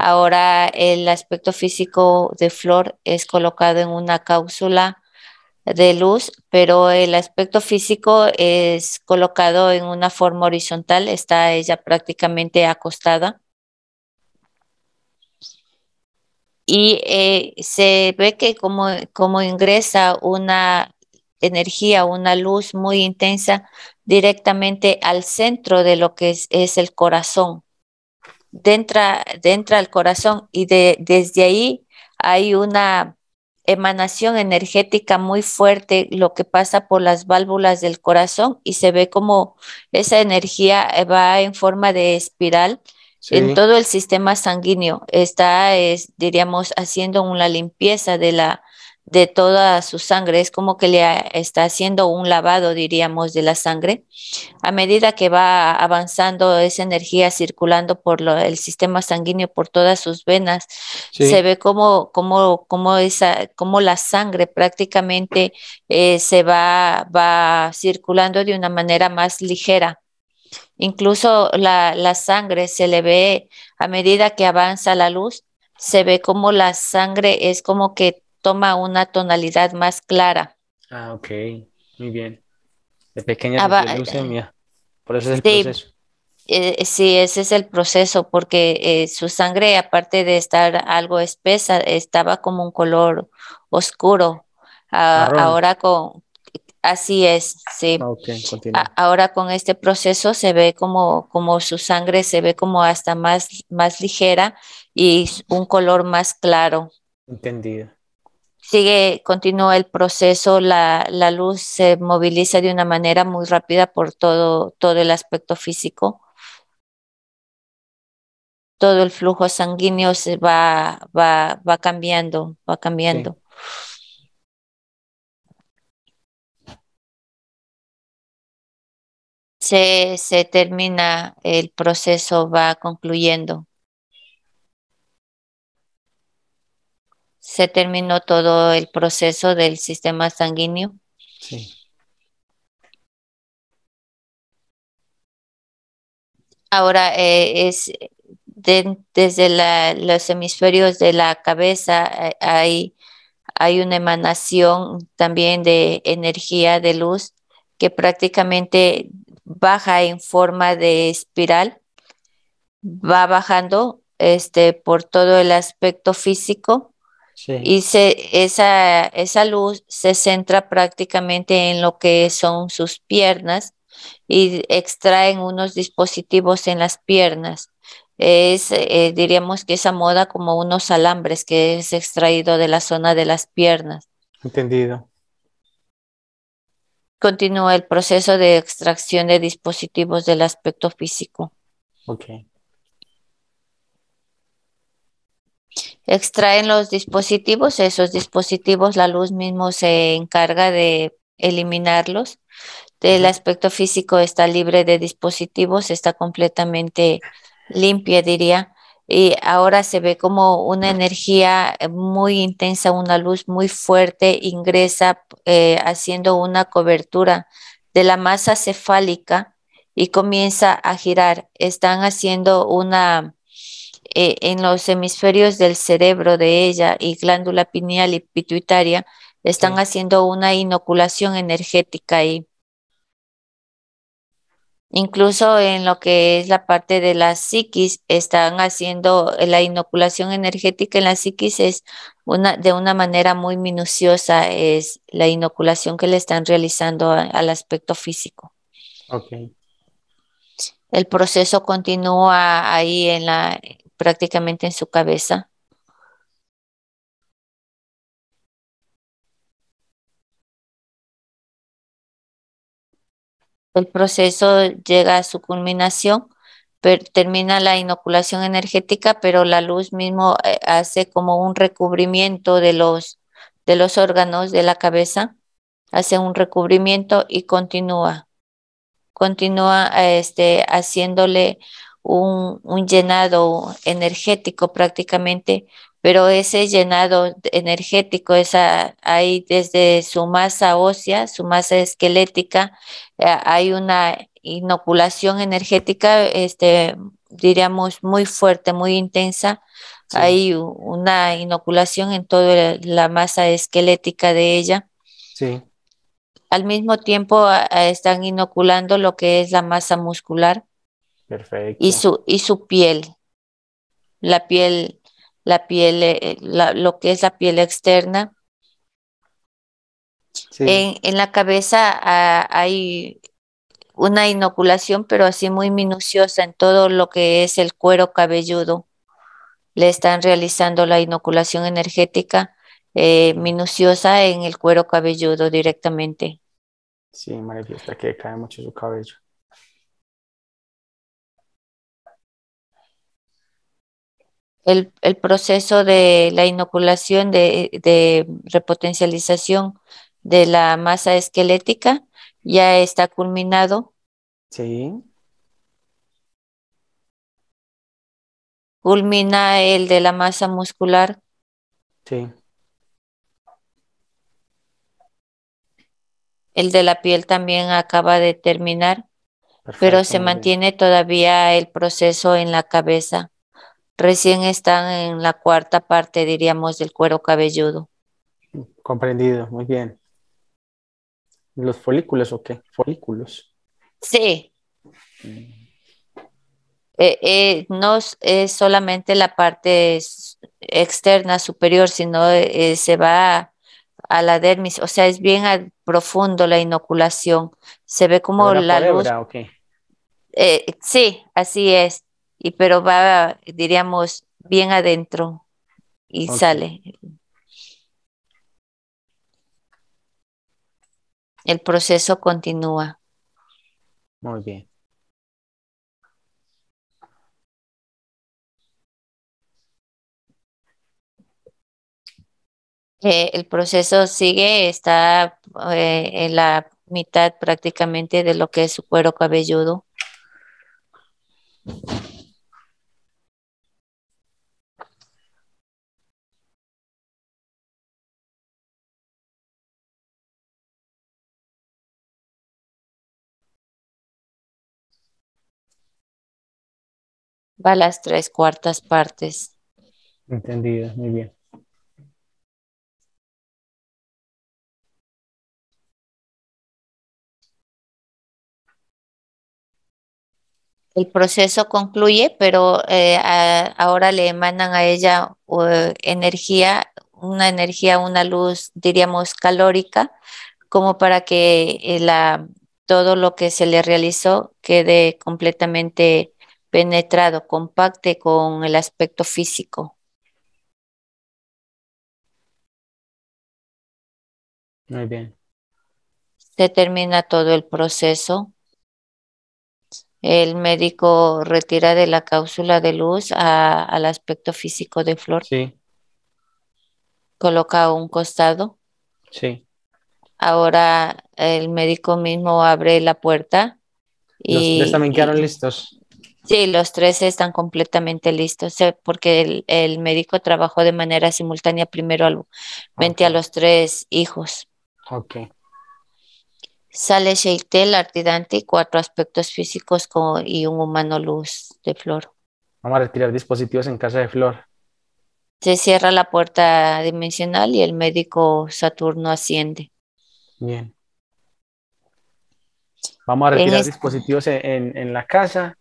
C: Ahora el aspecto físico de Flor es colocado en una cápsula de luz, pero el aspecto físico es colocado en una forma horizontal, está ella prácticamente acostada. Y eh, se ve que como, ingresa una energía, una luz muy intensa directamente al centro de lo que es el corazón Dentro entra al corazón y de, desde ahí hay una emanación energética muy fuerte, lo que pasa por las válvulas del corazón y se ve como esa energía va en forma de espiral en todo el sistema sanguíneo. Está, es, diríamos, haciendo una limpieza de la, de toda su sangre, es como que le está haciendo un lavado, diríamos, de la sangre. A medida que va avanzando esa energía circulando por el sistema sanguíneo, por todas sus venas, se ve como, como, como, esa, como la sangre prácticamente eh, se va, circulando de una manera más ligera. Incluso la, la sangre se le ve a medida que avanza la luz, se ve como la sangre es como que toma una tonalidad más clara.
A: Ah, ok, muy bien. De pequeña leucemia. Ah, eh,
B: Por eso es el proceso.
C: Eh, sí, ese es el proceso, porque eh, su sangre, aparte de estar algo espesa, estaba como un color oscuro. Ah, ahora con, Así es, sí. Ah, ahora con este proceso se ve como, como su sangre se ve como hasta más, más ligera y un color más claro.
A: Entendido
C: sigue, continúa el proceso, la, la, luz se moviliza de una manera muy rápida por todo, todo el aspecto físico. Todo el flujo sanguíneo se va, va, cambiando, va cambiando. Se, se termina, el proceso va concluyendo. se terminó todo el proceso del
B: sistema sanguíneo. Sí.
C: Ahora eh, es desde los hemisferios de la cabeza eh, hay, hay una emanación también de energía, de luz, que prácticamente baja en forma de espiral, va bajando este, por todo el aspecto físico y esa, luz se centra prácticamente en lo que son sus piernas y extraen unos dispositivos en las piernas. Es, eh, diríamos que esa moda como unos alambres que es extraído de la zona de las piernas.
A: Entendido.
C: Continúa el proceso de extracción de dispositivos del aspecto físico. Okay. extraen los dispositivos, esos dispositivos la luz mismo se encarga de eliminarlos. El aspecto físico está libre de dispositivos, está completamente limpia, diría. Y ahora se ve como una energía eh, muy intensa, una luz muy fuerte ingresa eh, haciendo una cobertura de la masa cefálica y comienza a girar. Están haciendo una, eh, en los hemisferios del cerebro de ella y glándula pineal y pituitaria, están haciendo una inoculación energética y Incluso en lo que es la parte de la psiquis, están haciendo la inoculación energética en la psiquis es una, de una manera muy minuciosa, es la inoculación que le están realizando al aspecto físico. El proceso continúa ahí en la, prácticamente en su
B: cabeza. El proceso llega
C: a su culminación, termina la inoculación energética, pero la luz mismo eh, hace como un recubrimiento de los, de los órganos de la cabeza, hace un recubrimiento y continúa continúa este, haciéndole un, llenado energético prácticamente, pero ese llenado energético esa, hay desde su masa ósea, su masa esquelética, eh, hay una inoculación energética, este, diríamos, muy fuerte, muy intensa. Hay una inoculación en toda la masa esquelética de ella. Sí. Al mismo tiempo están inoculando lo que es la masa muscular. Y su, y su piel. La piel, la piel, eh, eh, lo que es la piel externa. En, la cabeza ah, hay una inoculación, pero así muy minuciosa en todo lo que es el cuero cabelludo. Le están realizando la inoculación energética eh, minuciosa en el cuero cabelludo directamente.
B: Sí, manifiesta que cae mucho su cabello. el,
C: proceso de la inoculación de, repotencialización de la masa esquelética ya está culminado.
D: Sí.
B: Culmina el de
C: la masa muscular. Sí. El de la piel también acaba de terminar, pero se mantiene todavía el proceso en la cabeza recién están en la cuarta parte, diríamos, del cuero cabelludo.
A: Comprendido, muy bien. ¿Los folículos o qué? Folículos.
C: Sí. Eh, eh, no es solamente la parte externa superior, sino eh, se va a, la dermis, o sea, es bien profundo la inoculación. Se ve como la luz. sí, así es y pero va, diríamos, bien adentro y sale.
B: El proceso continúa.
A: Muy bien.
C: Eh, el proceso sigue, está eh, en la mitad prácticamente de lo que es su cuero cabelludo.
B: va a las tres cuartas partes.
D: Entendido, muy bien.
C: el proceso concluye, pero eh, ahora le emanan a ella uh, energía, una energía, una luz, diríamos, calórica, como para que eh, la, todo lo que se le realizó quede completamente penetrado, compacte con el aspecto físico.
D: Muy
A: bien.
C: Se termina todo el proceso. El médico retira de la cápsula de luz al aspecto físico de Flor. Sí. Coloca un costado. Sí. Ahora el médico mismo abre la puerta. Y, Los también quedaron listos. Sí, los tres están completamente listos, eh, porque el, médico trabajó de manera simultánea primero a los tres hijos. Ok. Sale Sheitel, y cuatro aspectos físicos y un humano luz de Flor.
A: Vamos a retirar dispositivos en casa de Flor.
C: Se cierra la puerta dimensional y el médico Saturno asciende.
A: Bien. Vamos a retirar dispositivos en, en, en la casa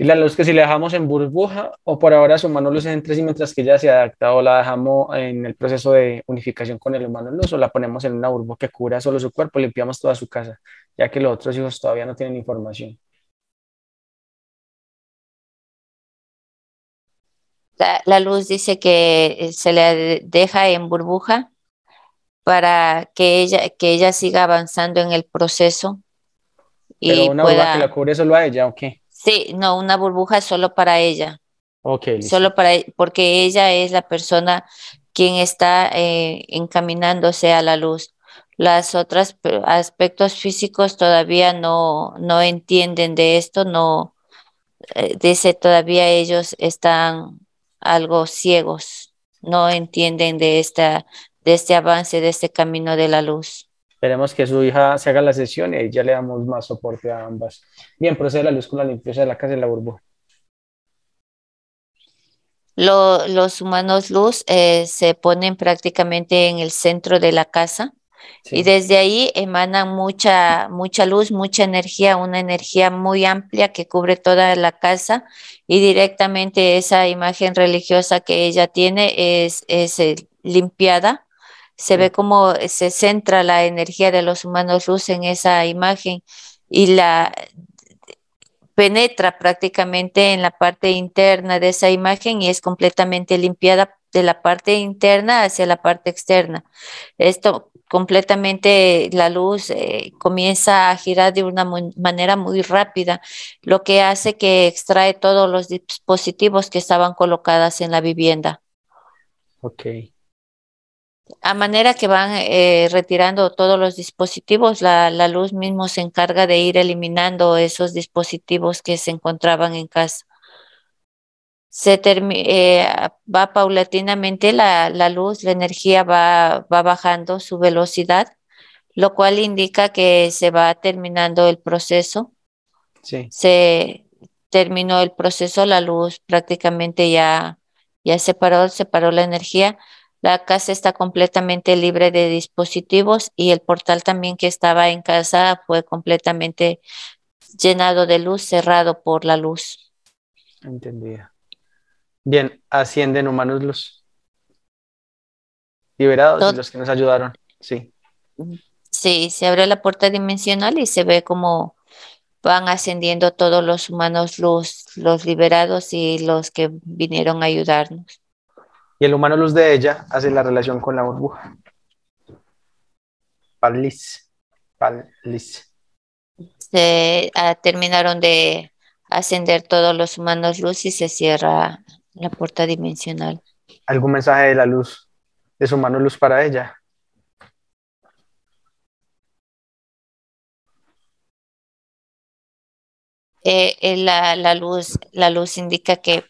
A: y la luz que si la dejamos en burbuja o por ahora su mano luz entre sí mientras que ella se ha adaptado la dejamos en el proceso de unificación con el humano luz o la ponemos en una burbuja que cubra solo su cuerpo, limpiamos toda su casa, ya que los otros hijos todavía no tienen información.
C: La, luz dice que eh, se le deja en burbuja para que ella, que ella siga avanzando en el proceso. Y Pero una burbuja que la cubre solo a ella o qué? Sí, no, una burbuja solo para ella. Solo para, e, porque ella es la persona quien está eh, encaminándose a la luz. Las otras aspectos físicos todavía no, no entienden de esto, no, eh, dice todavía ellos están algo ciegos, no entienden de esta, de este avance, de este camino de la luz.
A: Esperemos que su hija se haga la sesión y ya le damos más soporte a ambas. Bien, procede la luz con la limpieza de la casa y la burbuja.
C: los humanos luz eh, se ponen prácticamente en el centro de la casa y desde ahí emana mucha, mucha luz, mucha energía, una energía muy amplia que cubre toda la casa y directamente esa imagen religiosa que ella tiene es, eh, limpiada se ve cómo eh, se centra la energía de los humanos luz en esa imagen y la penetra prácticamente en la parte interna de esa imagen y es completamente limpiada de la parte interna hacia la parte externa. Esto completamente la luz eh, comienza a girar de una manera muy rápida, lo que hace que extrae todos los dispositivos que estaban colocadas en la vivienda. Ok a manera que van eh, retirando todos los dispositivos, la, la, luz mismo se encarga de ir eliminando esos dispositivos que se encontraban en casa. Se eh, va paulatinamente la, la, luz, la energía va, va bajando su velocidad, lo cual indica que se va terminando el proceso. Se terminó el proceso, la luz prácticamente ya, ya se paró, se paró la energía la casa está completamente libre de dispositivos y el portal también que estaba en casa fue completamente llenado de luz, cerrado por la luz.
A: Entendida. Bien, ascienden humanos luz. Liberados y los que nos ayudaron. Sí.
C: Sí, se abre la puerta dimensional y se ve como van ascendiendo todos los humanos luz, los liberados y los que vinieron a ayudarnos
A: y el humano luz de ella hace la relación con la burbuja. Palis. Palis.
C: Se ah, terminaron de ascender todos los humanos luz y se cierra la puerta dimensional.
A: ¿Algún mensaje de la luz, de su luz para ella?
C: Eh, eh, la, luz, la luz indica que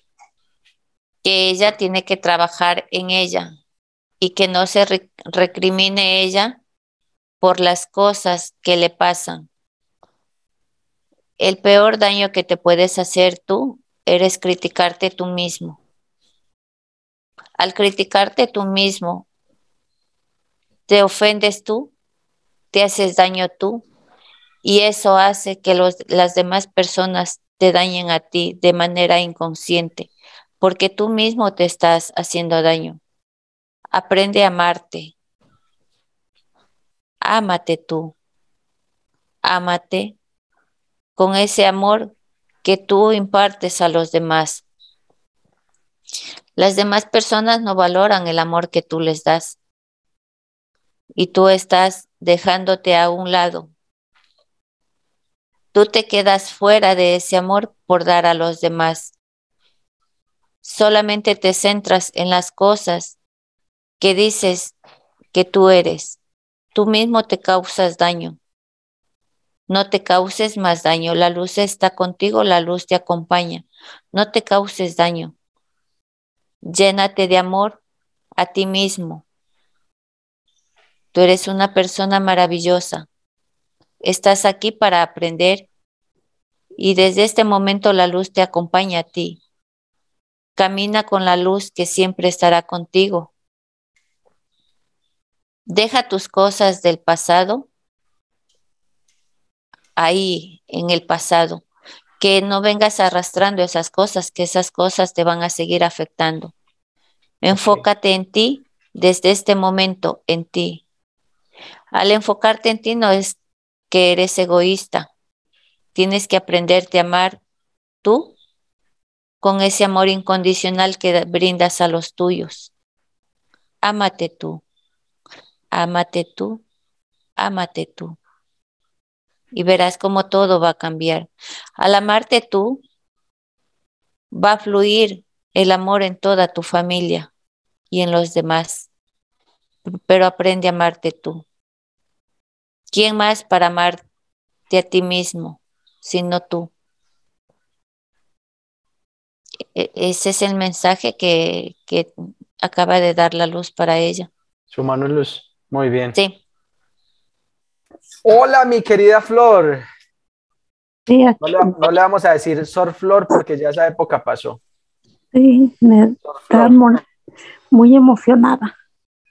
C: que ella tiene que trabajar en ella y que no se recrimine ella por las cosas que le pasan. El peor daño que te puedes hacer tú eres criticarte tú mismo. Al criticarte tú mismo, te ofendes tú, te haces daño tú, y eso hace que las demás personas te dañen a ti de manera inconsciente porque tú mismo te estás haciendo daño. Aprende a amarte. Ámate tú. Ámate con ese amor que tú impartes a los demás. Las demás personas no valoran el amor que tú les das. Y tú estás dejándote a un lado. Tú te quedas fuera de ese amor por dar a los demás solamente te centras en las cosas que dices que tú eres. Tú mismo te causas daño. No te causes más daño. La luz está contigo, la luz te acompaña. No te causes daño. Llénate de amor a ti mismo. Tú eres una persona maravillosa. Estás aquí para aprender y desde este momento la luz te acompaña a ti. Camina con la luz que siempre estará contigo. Deja tus cosas del pasado ahí, en el pasado. Que no vengas arrastrando esas cosas, que esas cosas te van a seguir afectando. Enfócate en ti desde este momento, en ti. Al enfocarte en ti no es que eres egoísta. Tienes que aprenderte a amar tú con ese amor incondicional que brindas a los tuyos. Ámate tú, ámate tú, ámate tú. Y verás cómo todo va a cambiar. Al amarte tú, va a fluir el amor en toda tu familia y en los demás. Pero aprende a amarte tú. ¿Quién más para amarte a ti mismo, sino tú? E-, ese es el mensaje que, acaba de dar la luz para ella.
A: Su mano luz. Muy bien. Sí. Hola, mi querida Flor. no, le, vamos a decir Sor Flor porque ya esa época pasó.
C: Sí, me está muy emocionada.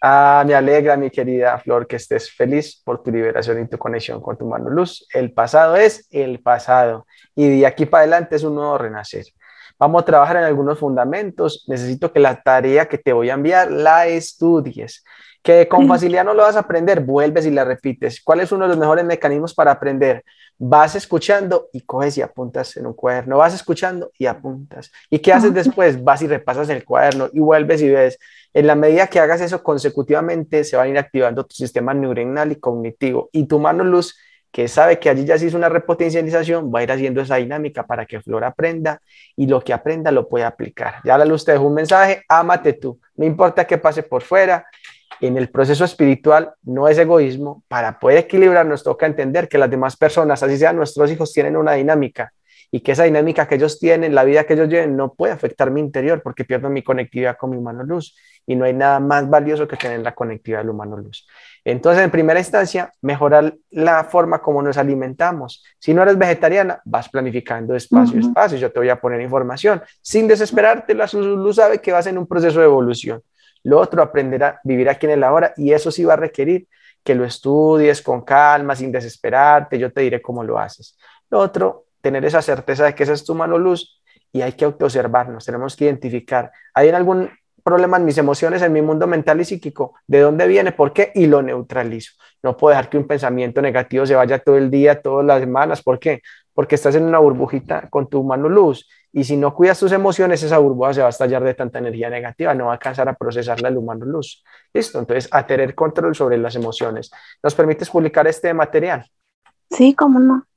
A: Ah, me alegra, mi querida Flor, que estés feliz por tu liberación y tu conexión con tu mano luz. El pasado es el pasado y de aquí para adelante es un nuevo renacer. Vamos a trabajar en algunos fundamentos. Necesito que la tarea que te voy a enviar la estudies. Que con facilidad no lo vas a aprender, vuelves y la repites. ¿Cuál es uno de los mejores mecanismos para aprender? Vas escuchando y coges y apuntas en un cuaderno. Vas escuchando y apuntas. ¿Y qué haces después? Vas y repasas el cuaderno y vuelves y ves. En la medida que hagas eso consecutivamente, se va a ir activando tu sistema neuronal y cognitivo. Y tu mano luz que sabe que allí ya se hizo una repotencialización, va a ir haciendo esa dinámica para que Flor aprenda y lo que aprenda lo puede aplicar. Ya la luz te dejó un mensaje, ámate tú, no importa que pase por fuera. En el proceso espiritual no es egoísmo, para poder equilibrar nos toca entender que las demás personas, así sean nuestros hijos, tienen una dinámica y que esa dinámica que ellos tienen, la vida que ellos lleven, no puede afectar mi interior porque pierdo mi conectividad con mi mano luz y no hay nada más valioso que tener la conectividad del humano luz. Entonces, en primera instancia, mejorar la forma como nos alimentamos. Si no eres vegetariana, vas planificando espacio a espacio. Yo te voy a poner información. Sin desesperarte, la luz sabe que vas en un proceso de evolución. Lo otro, aprender a vivir aquí en el ahora. Y eso sí va a requerir que lo estudies con calma, sin desesperarte. Yo te diré cómo lo haces. Lo otro, tener esa certeza de que esa es tu mano luz y hay que autoobservarnos, tenemos que identificar. ¿Hay algún problemas, mis emociones, en mi mundo mental y psíquico, de dónde viene, por qué, y lo neutralizo. No puedo dejar que un pensamiento negativo se vaya todo el día, todas las semanas, ¿por qué? Porque estás en una burbujita con tu mano luz y si no cuidas tus emociones, esa burbuja se va a estallar de tanta energía negativa, no va a alcanzar a procesarla el humano luz. Listo, entonces a tener control sobre las emociones. ¿Nos permites publicar este material? Sí, cómo no.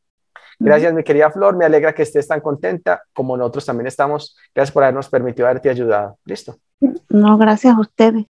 A: Gracias, mi querida Flor. Me alegra que estés tan contenta como nosotros también estamos. Gracias por habernos permitido haberte ayudado. Listo.
D: No, gracias a ustedes.